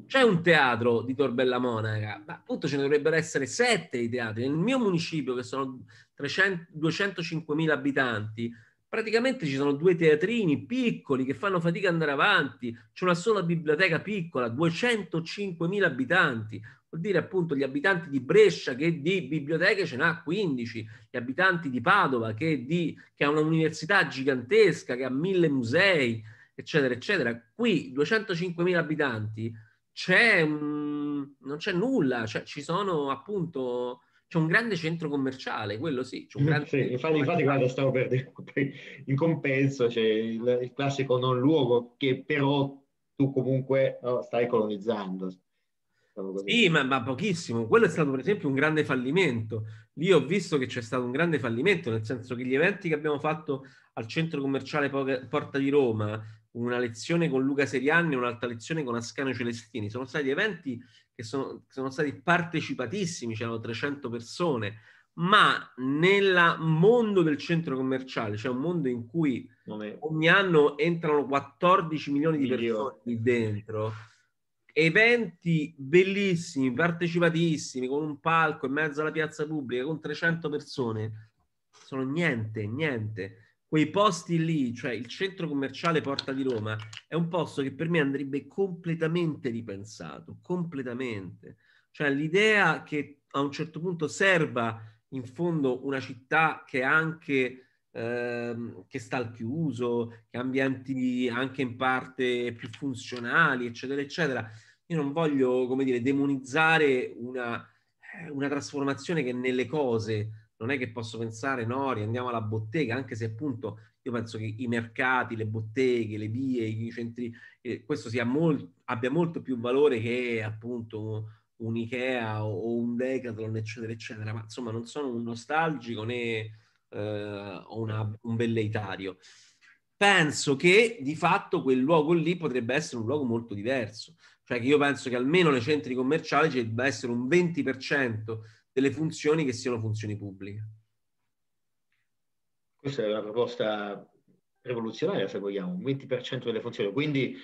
c'è un teatro di Torbella Monaca, ma appunto ce ne dovrebbero essere sette di teatri. Nel mio municipio, che sono 300, 205.000 abitanti, praticamente ci sono due teatrini piccoli che fanno fatica ad andare avanti, c'è una sola biblioteca piccola, 205.000 abitanti, vuol dire appunto gli abitanti di Brescia che di biblioteche ce n'ha 15, gli abitanti di Padova che, di, che ha un'università gigantesca, che ha mille musei, eccetera, eccetera. Qui 205.000 abitanti, c'è un... non c'è nulla, cioè, ci sono appunto c'è un grande centro commerciale, quello sì. C'è un mm, grande sì, infatti, infatti guarda, stavo per in compenso c'è il, il, classico non luogo che però tu comunque no, stai colonizzando. Diciamo sì, ma, ma, pochissimo. Quello è stato per esempio un grande fallimento. Lì ho visto che c'è stato un grande fallimento, nel senso che gli eventi che abbiamo fatto al centro commerciale Porta di Roma, una lezione con Luca Serianni e un'altra lezione con Ascanio Celestini. Sono stati eventi che sono, sono stati partecipatissimi, c'erano 300 persone, ma nel mondo del centro commerciale, cioè un mondo in cui ogni anno entrano 14 milioni di persone lì dentro, eventi bellissimi, partecipatissimi, con un palco in mezzo alla piazza pubblica, con 300 persone, sono niente, niente quei posti lì, cioè il centro commerciale Porta di Roma, è un posto che per me andrebbe completamente ripensato, completamente. Cioè l'idea che a un certo punto serva in fondo una città che anche ehm, che sta al chiuso, che ha ambienti anche in parte più funzionali, eccetera, eccetera. Io non voglio, come dire, demonizzare una, eh, una trasformazione che nelle cose non è che posso pensare no, riandiamo alla bottega, anche se appunto io penso che i mercati, le botteghe, le vie, i centri, eh, questo molt, abbia molto più valore che appunto un Ikea o, un Decathlon, eccetera, eccetera. Ma insomma, non sono un nostalgico né eh, una, un belleitario. Penso che di fatto quel luogo lì potrebbe essere un luogo molto diverso. Cioè che io penso che almeno nei centri commerciali ci debba essere un 20% delle funzioni che siano funzioni pubbliche. Questa è una proposta rivoluzionaria, se vogliamo, un 20% delle funzioni. Quindi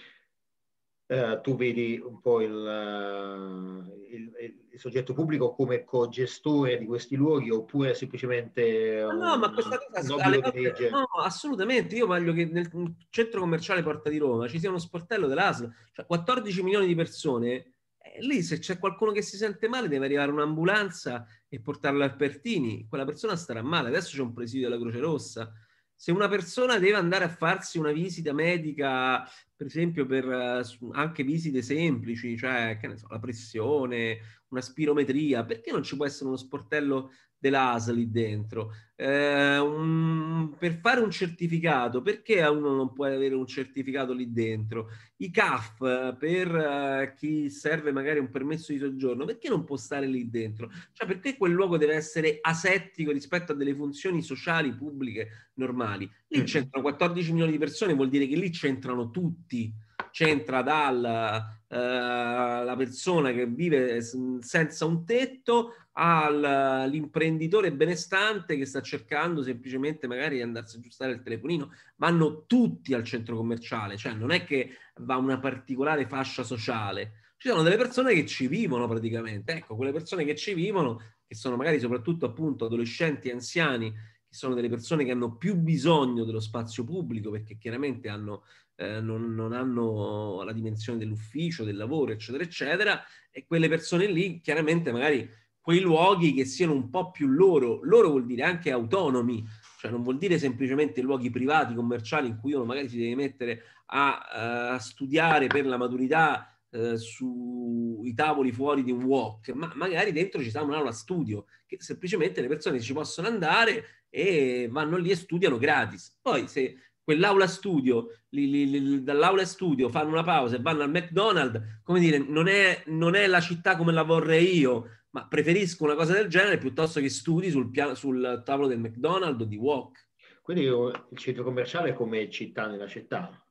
eh, tu vedi un po' eh, il, il, il, soggetto pubblico come cogestore di questi luoghi oppure semplicemente... No, no ma questa cosa... Volte, no, assolutamente. Io voglio che nel centro commerciale Porta di Roma ci sia uno sportello dell'ASL. Cioè 14 milioni di persone eh, lì se c'è qualcuno che si sente male deve arrivare un'ambulanza e portarla al Pertini, quella persona starà male, adesso c'è un presidio della Croce Rossa. Se una persona deve andare a farsi una visita medica, per esempio per eh, anche visite semplici, cioè so, la pressione, una spirometria, perché non ci può essere uno sportello della ASL lì dentro. Eh, un, per fare un certificato, perché uno non può avere un certificato lì dentro? I CAF eh, per eh, chi serve magari un permesso di soggiorno, perché non può stare lì dentro? Cioè perché quel luogo deve essere asettico rispetto a delle funzioni sociali, pubbliche, normali? Lì mm. c'entrano 14 milioni di persone, vuol dire che lì c'entrano tutti c'entra dalla eh, persona che vive senza un tetto all'imprenditore benestante che sta cercando semplicemente magari di andarsi a aggiustare il telefonino, vanno tutti al centro commerciale, cioè non è che va una particolare fascia sociale. Ci sono delle persone che ci vivono praticamente, ecco, quelle persone che ci vivono, che sono magari soprattutto appunto adolescenti, anziani, che sono delle persone che hanno più bisogno dello spazio pubblico perché chiaramente hanno eh, non, non, hanno la dimensione dell'ufficio, del lavoro, eccetera, eccetera, e quelle persone lì chiaramente magari quei luoghi che siano un po' più loro, loro vuol dire anche autonomi, cioè non vuol dire semplicemente luoghi privati, commerciali in cui uno magari si deve mettere a, eh, a studiare per la maturità eh, sui tavoli fuori di un walk, ma magari dentro ci sta un'aula studio, che semplicemente le persone ci possono andare e vanno lì e studiano gratis. Poi se quell'aula studio, li, li, li, dall'aula studio fanno una pausa e vanno al McDonald's, come dire, non è, non è, la città come la vorrei io, ma preferisco una cosa del genere piuttosto che studi sul, piano, sul tavolo del McDonald's o di Walk. Quindi il centro commerciale è come città nella città.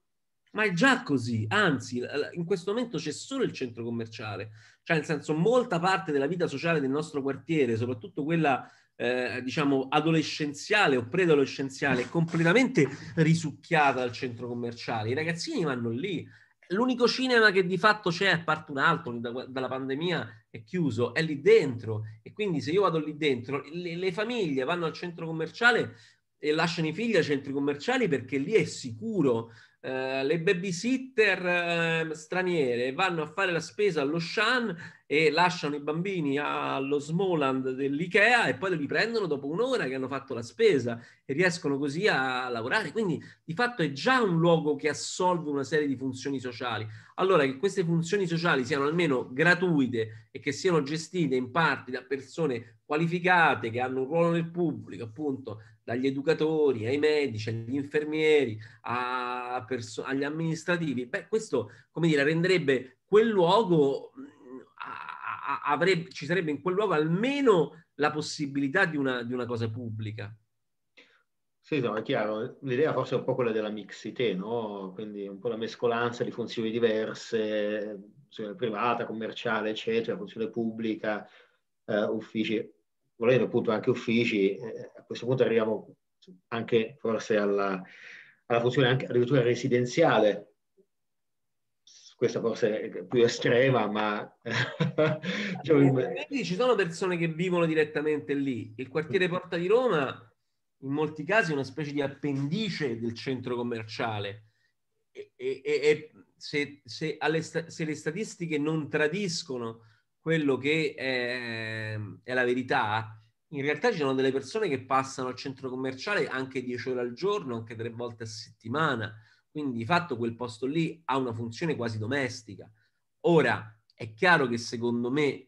Ma è già così, anzi, in questo momento c'è solo il centro commerciale, cioè nel senso molta parte della vita sociale del nostro quartiere, soprattutto quella eh, diciamo adolescenziale o preadolescenziale completamente risucchiata al centro commerciale. I ragazzini vanno lì. L'unico cinema che di fatto c'è, a parte un altro da, dalla pandemia è chiuso, è lì dentro. E quindi se io vado lì dentro, le, le famiglie vanno al centro commerciale e lasciano i figli ai centri commerciali perché lì è sicuro. Uh, le babysitter uh, straniere vanno a fare la spesa allo Shan e lasciano i bambini allo Smoland dell'IKEA e poi li prendono dopo un'ora che hanno fatto la spesa e riescono così a lavorare. Quindi di fatto è già un luogo che assolve una serie di funzioni sociali. Allora che queste funzioni sociali siano almeno gratuite e che siano gestite in parte da persone qualificate che hanno un ruolo nel pubblico, appunto dagli educatori ai medici, agli infermieri, perso- agli amministrativi, beh, questo come dire, renderebbe quel luogo avrebbe, ci sarebbe in quel luogo almeno la possibilità di una, di una cosa pubblica. Sì, no, è chiaro. L'idea forse è un po' quella della mixité, no? Quindi un po' la mescolanza di funzioni diverse, funzione privata, commerciale, eccetera, funzione pubblica, eh, uffici, volendo appunto anche uffici. Eh, a questo punto arriviamo anche forse alla, alla funzione anche, addirittura residenziale questa forse è più estrema, ma... cioè... ci sono persone che vivono direttamente lì. Il quartiere Porta di Roma, in molti casi, è una specie di appendice del centro commerciale. E, e, e se, se, alle, se, le statistiche non tradiscono quello che è, è la verità, in realtà ci sono delle persone che passano al centro commerciale anche 10 ore al giorno, anche tre volte a settimana quindi di fatto quel posto lì ha una funzione quasi domestica. Ora, è chiaro che secondo me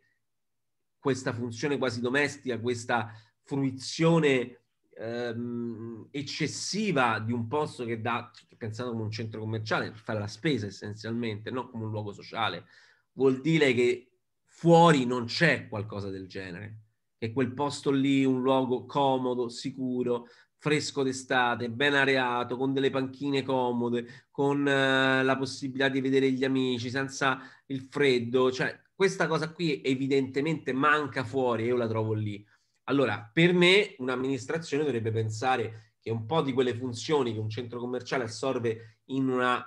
questa funzione quasi domestica, questa fruizione ehm, eccessiva di un posto che dà, pensando come un centro commerciale, per fare la spesa essenzialmente, non come un luogo sociale, vuol dire che fuori non c'è qualcosa del genere, che quel posto lì, un luogo comodo, sicuro, fresco d'estate, ben areato, con delle panchine comode, con eh, la possibilità di vedere gli amici senza il freddo, cioè questa cosa qui evidentemente manca fuori, io la trovo lì. Allora, per me un'amministrazione dovrebbe pensare che un po' di quelle funzioni che un centro commerciale assorbe in una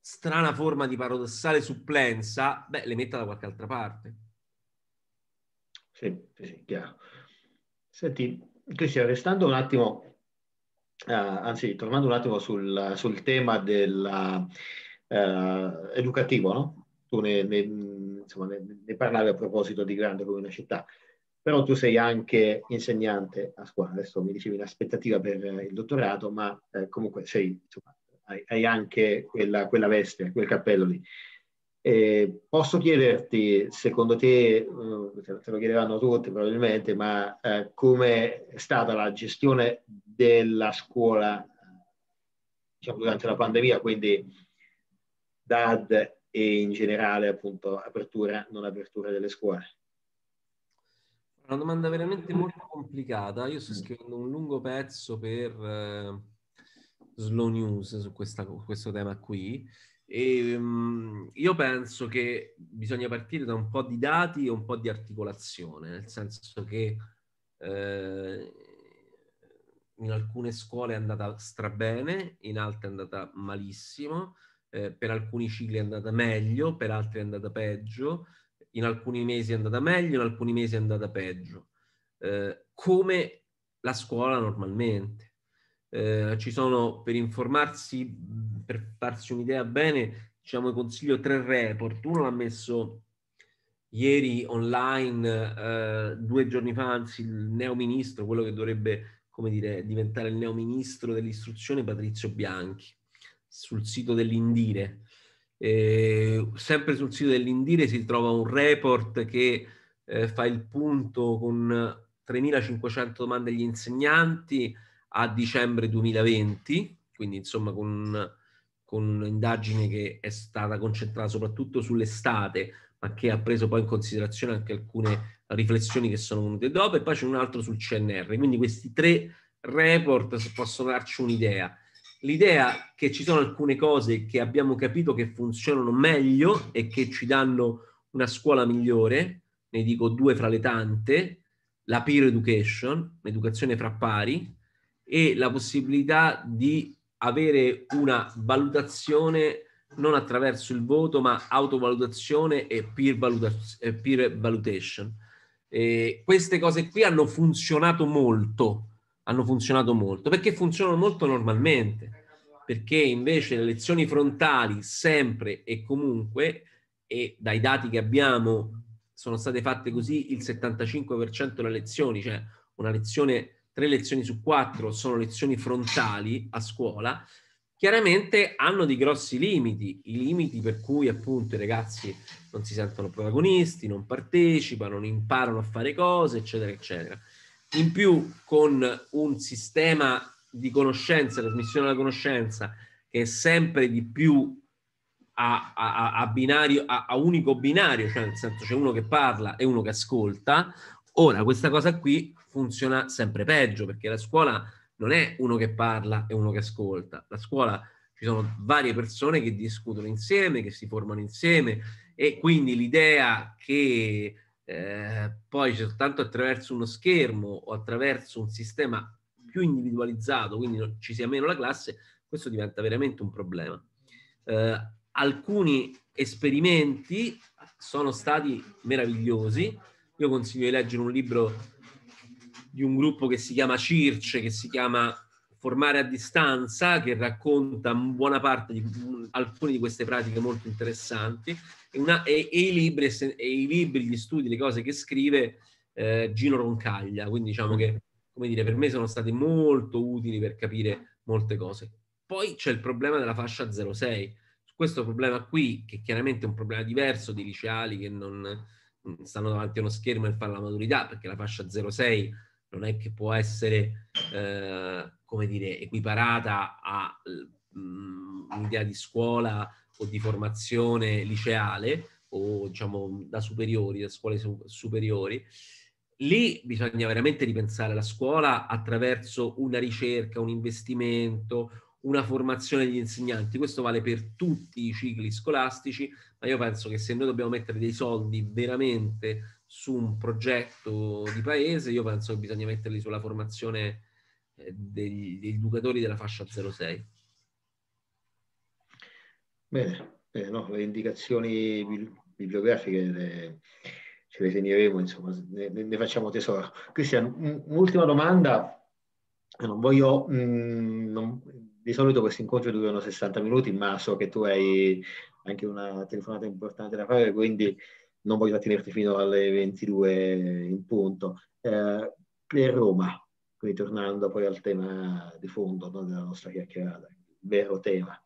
strana forma di paradossale supplenza, beh, le metta da qualche altra parte. Sì, sì, chiaro. Senti, Cristian, restando un attimo, eh, anzi tornando un attimo sul, sul tema del, eh, educativo, no? tu ne, ne, insomma, ne, ne, parlavi a proposito di grande come una città, però tu sei anche insegnante a scuola, adesso mi dicevi in aspettativa per eh, il dottorato, ma eh, comunque sei, insomma, hai, hai, anche quella, quella veste, quel cappello lì. Eh, posso chiederti, secondo te, eh, te lo chiederanno tutti probabilmente, ma eh, come è stata la gestione della scuola diciamo, durante la pandemia, quindi DAD e in generale appunto apertura, non apertura delle scuole? Una domanda veramente mm. molto complicata. Io sto mm. scrivendo un lungo pezzo per eh, Slow News su, questa, su questo tema qui e, um, io penso che bisogna partire da un po' di dati e un po' di articolazione, nel senso che eh, in alcune scuole è andata strabene, in altre è andata malissimo, eh, per alcuni cicli è andata meglio, per altri è andata peggio, in alcuni mesi è andata meglio, in alcuni mesi è andata peggio, eh, come la scuola normalmente. Eh, ci sono, per informarsi, per farsi un'idea bene, diciamo, consiglio tre report. Uno l'ha messo ieri online, eh, due giorni fa, anzi, il neo ministro, quello che dovrebbe, come dire, diventare il neo ministro dell'istruzione, Patrizio Bianchi, sul sito dell'Indire. Eh, sempre sul sito dell'Indire si trova un report che eh, fa il punto con 3.500 domande agli insegnanti, a dicembre 2020, quindi insomma con, con un'indagine che è stata concentrata soprattutto sull'estate, ma che ha preso poi in considerazione anche alcune riflessioni che sono venute dopo, e poi c'è un altro sul CNR. Quindi questi tre report possono darci un'idea. L'idea che ci sono alcune cose che abbiamo capito che funzionano meglio e che ci danno una scuola migliore, ne dico due fra le tante, la peer education, l'educazione fra pari, e la possibilità di avere una valutazione non attraverso il voto, ma autovalutazione e peer, valuta- eh, peer valutation. E queste cose qui hanno funzionato molto, hanno funzionato molto, perché funzionano molto normalmente, perché invece le lezioni frontali sempre e comunque, e dai dati che abbiamo sono state fatte così il 75% delle lezioni, cioè una lezione tre lezioni su quattro sono lezioni frontali a scuola, chiaramente hanno dei grossi limiti, i limiti per cui appunto i ragazzi non si sentono protagonisti, non partecipano, non imparano a fare cose, eccetera, eccetera. In più, con un sistema di conoscenza, trasmissione della conoscenza, che è sempre di più a, a, a binario, a, a unico binario, cioè nel senso c'è uno che parla e uno che ascolta, ora questa cosa qui funziona sempre peggio, perché la scuola non è uno che parla e uno che ascolta. La scuola ci sono varie persone che discutono insieme, che si formano insieme e quindi l'idea che eh, poi soltanto attraverso uno schermo o attraverso un sistema più individualizzato, quindi ci sia meno la classe, questo diventa veramente un problema. Eh, alcuni esperimenti sono stati meravigliosi. Io consiglio di leggere un libro di un gruppo che si chiama Circe, che si chiama Formare a distanza, che racconta buona parte di alcune di queste pratiche molto interessanti, e, una, e, e, i, libri, e i, libri, gli studi, le cose che scrive eh, Gino Roncaglia. Quindi diciamo che, come dire, per me sono stati molto utili per capire molte cose. Poi c'è il problema della fascia 06. questo problema qui, che chiaramente è un problema diverso dei liceali che non stanno davanti a uno schermo e fanno la maturità, perché la fascia 06 non è che può essere, eh, come dire, equiparata a mh, mm, un'idea di scuola o di formazione liceale o diciamo da superiori, da scuole superiori. Lì bisogna veramente ripensare la scuola attraverso una ricerca, un investimento, una formazione degli insegnanti. Questo vale per tutti i cicli scolastici, ma io penso che se noi dobbiamo mettere dei soldi veramente su un progetto di paese, io penso che bisogna metterli sulla formazione eh, degli, degli educatori della fascia 06. Bene, bene no, le indicazioni bibliografiche le, ce le segneremo, insomma, ne, ne facciamo tesoro. Cristian, un'ultima domanda. Non voglio, mh, mm, non, di solito questi incontri durano 60 minuti, ma so che tu hai anche una telefonata importante da fare, quindi non voglio tenerti fino alle 22 in punto. Eh, per Roma, quindi tornando poi al tema di fondo no, della nostra chiacchierata, il vero tema,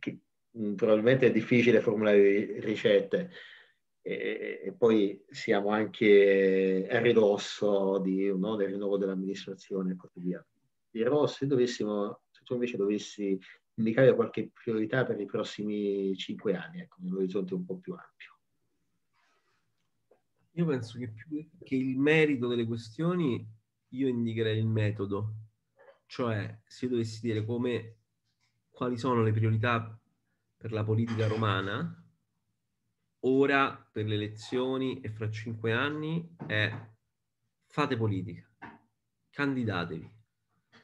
che mh, mm, probabilmente è difficile formulare ricette e, e poi siamo anche a ridosso di, no, del rinnovo dell'amministrazione e così via. Di Rossi dovessimo, se tu invece dovessi indicare qualche priorità per i prossimi cinque anni, ecco, in un orizzonte un po' più ampio? Io penso che più che il merito delle questioni, io indicherei il metodo, cioè se io dovessi dire come, quali sono le priorità per la politica romana, ora per le elezioni e fra cinque anni è fate politica, candidatevi,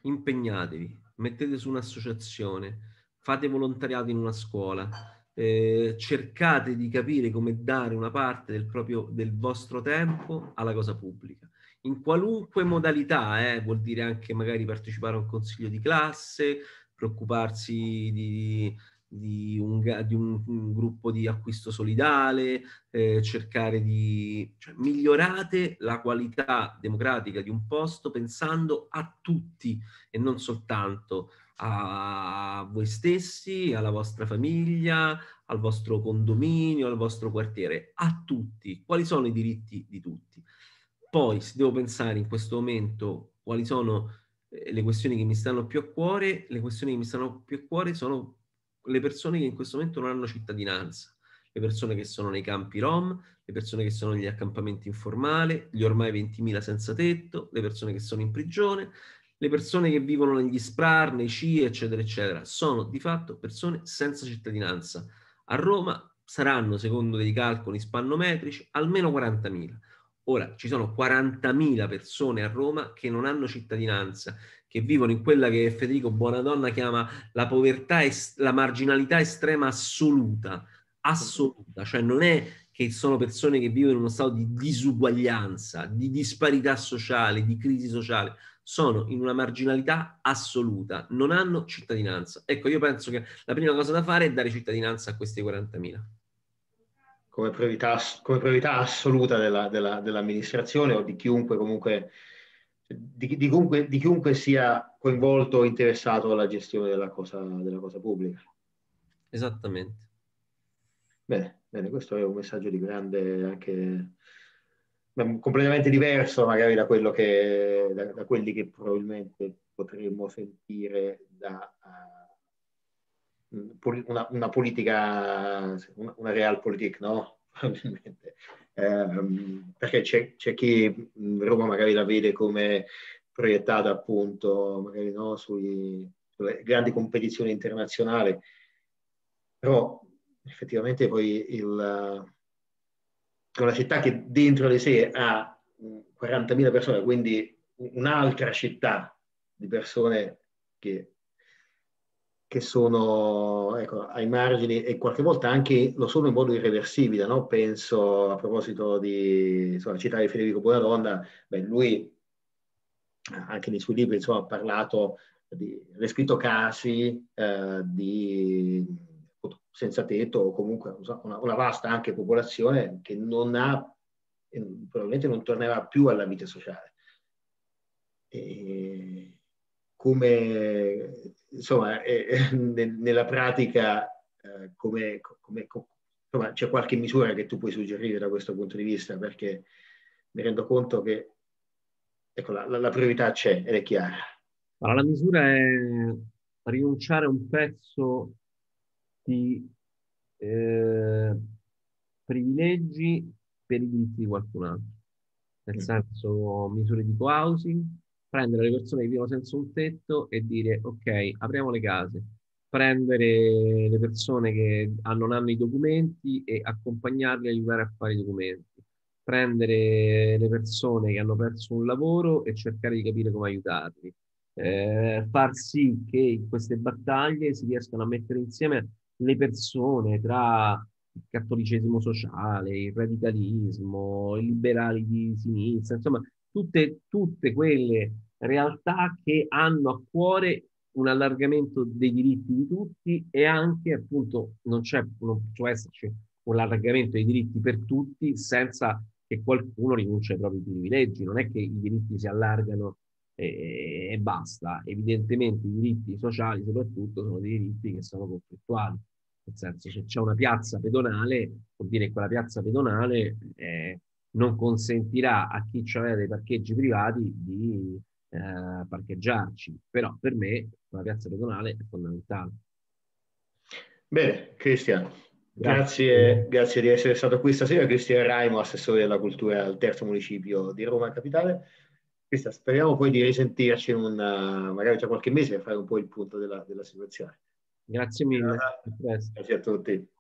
impegnatevi, mettete su un'associazione, fate volontariato in una scuola, eh, cercate di capire come dare una parte del, proprio, del vostro tempo alla cosa pubblica. In qualunque modalità, eh, vuol dire anche magari partecipare a un consiglio di classe, preoccuparsi di, di, un, di un, un, gruppo di acquisto solidale, eh, cercare di cioè, migliorare la qualità democratica di un posto pensando a tutti e non soltanto a voi stessi, alla vostra famiglia, al vostro condominio, al vostro quartiere, a tutti. Quali sono i diritti di tutti? Poi, se devo pensare in questo momento quali sono eh, le questioni che mi stanno più a cuore, le questioni che mi stanno più a cuore sono le persone che in questo momento non hanno cittadinanza, le persone che sono nei campi rom, le persone che sono negli accampamenti informali, gli ormai 20.000 senza tetto, le persone che sono in prigione, le persone che vivono negli SPRAR, nei CIE, eccetera, eccetera. Sono di fatto persone senza cittadinanza. A Roma saranno, secondo dei calcoli spannometrici, almeno 40.000. Ora, ci sono 40.000 persone a Roma che non hanno cittadinanza, che vivono in quella che Federico Buonadonna chiama la povertà, est- la marginalità estrema assoluta, assoluta, cioè non è che sono persone che vivono in uno stato di disuguaglianza, di disparità sociale, di crisi sociale, sono in una marginalità assoluta, non hanno cittadinanza. Ecco, io penso che la prima cosa da fare è dare cittadinanza a questi 40.000. Come priorità, come priorità assoluta della, della, dell'amministrazione o di chiunque comunque cioè, di, di, comunque, di, chiunque sia coinvolto o interessato alla gestione della cosa, della cosa pubblica. Esattamente. Bene, bene, questo è un messaggio di grande anche completamente diverso magari da, che, da, da quelli che probabilmente potremmo sentire da uh, una, una, politica, una, una realpolitik, no? Probabilmente. Ehm, perché c'è, c'è, chi Roma magari la vede come proiettata appunto magari no, sui, sulle grandi competizioni internazionali, però effettivamente poi il, una città che dentro di sé ha 40.000 persone, quindi un'altra città di persone che che sono ecco, ai margini e qualche volta anche lo sono in modo irreversibile. No? Penso a proposito di insomma, citare Federico Bonadonna, beh, lui anche nei suoi libri insomma, ha parlato di riscritto casi eh, di senza tetto o comunque una, una vasta anche popolazione che non ha, probabilmente non tornerà più alla vita sociale. E come insomma, eh, eh nella pratica eh, come, insomma, c'è qualche misura che tu puoi suggerire da questo punto di vista, perché mi rendo conto che ecco, la, la priorità c'è ed è chiara. Allora, la misura è rinunciare a un pezzo di eh, privilegi per i diritti di qualcun altro, nel mm. senso misure di co-housing, prendere le persone che vivono senza un tetto e dire ok, apriamo le case, prendere le persone che non hanno i documenti e accompagnarle e aiutare a fare i documenti, prendere le persone che hanno perso un lavoro e cercare di capire come aiutarli, eh, far sì che in queste battaglie si riescano a mettere insieme le persone tra il cattolicesimo sociale, il radicalismo, i liberali di sinistra, insomma tutte, tutte quelle realtà che hanno a cuore un allargamento dei diritti di tutti e anche appunto non, c'è, non può esserci un allargamento dei diritti per tutti senza che qualcuno rinuncia ai propri privilegi, non è che i diritti si allargano e, e basta, evidentemente i diritti sociali soprattutto sono dei diritti che sono conflittuali, nel senso se c'è una piazza pedonale vuol dire che quella piazza pedonale è non consentirà a chi aveva dei parcheggi privati di eh, parcheggiarci, però per me una piazza pedonale è fondamentale. Bene, Cristian, grazie. Grazie, grazie, di essere stato qui stasera. Cristian Raimo, assessore della cultura al terzo municipio di Roma Capitale. Cristian, speriamo poi di risentirci in una, eh, magari tra qualche mese per fare un po' il punto della, della situazione. Grazie mille. Allora, grazie a tutti.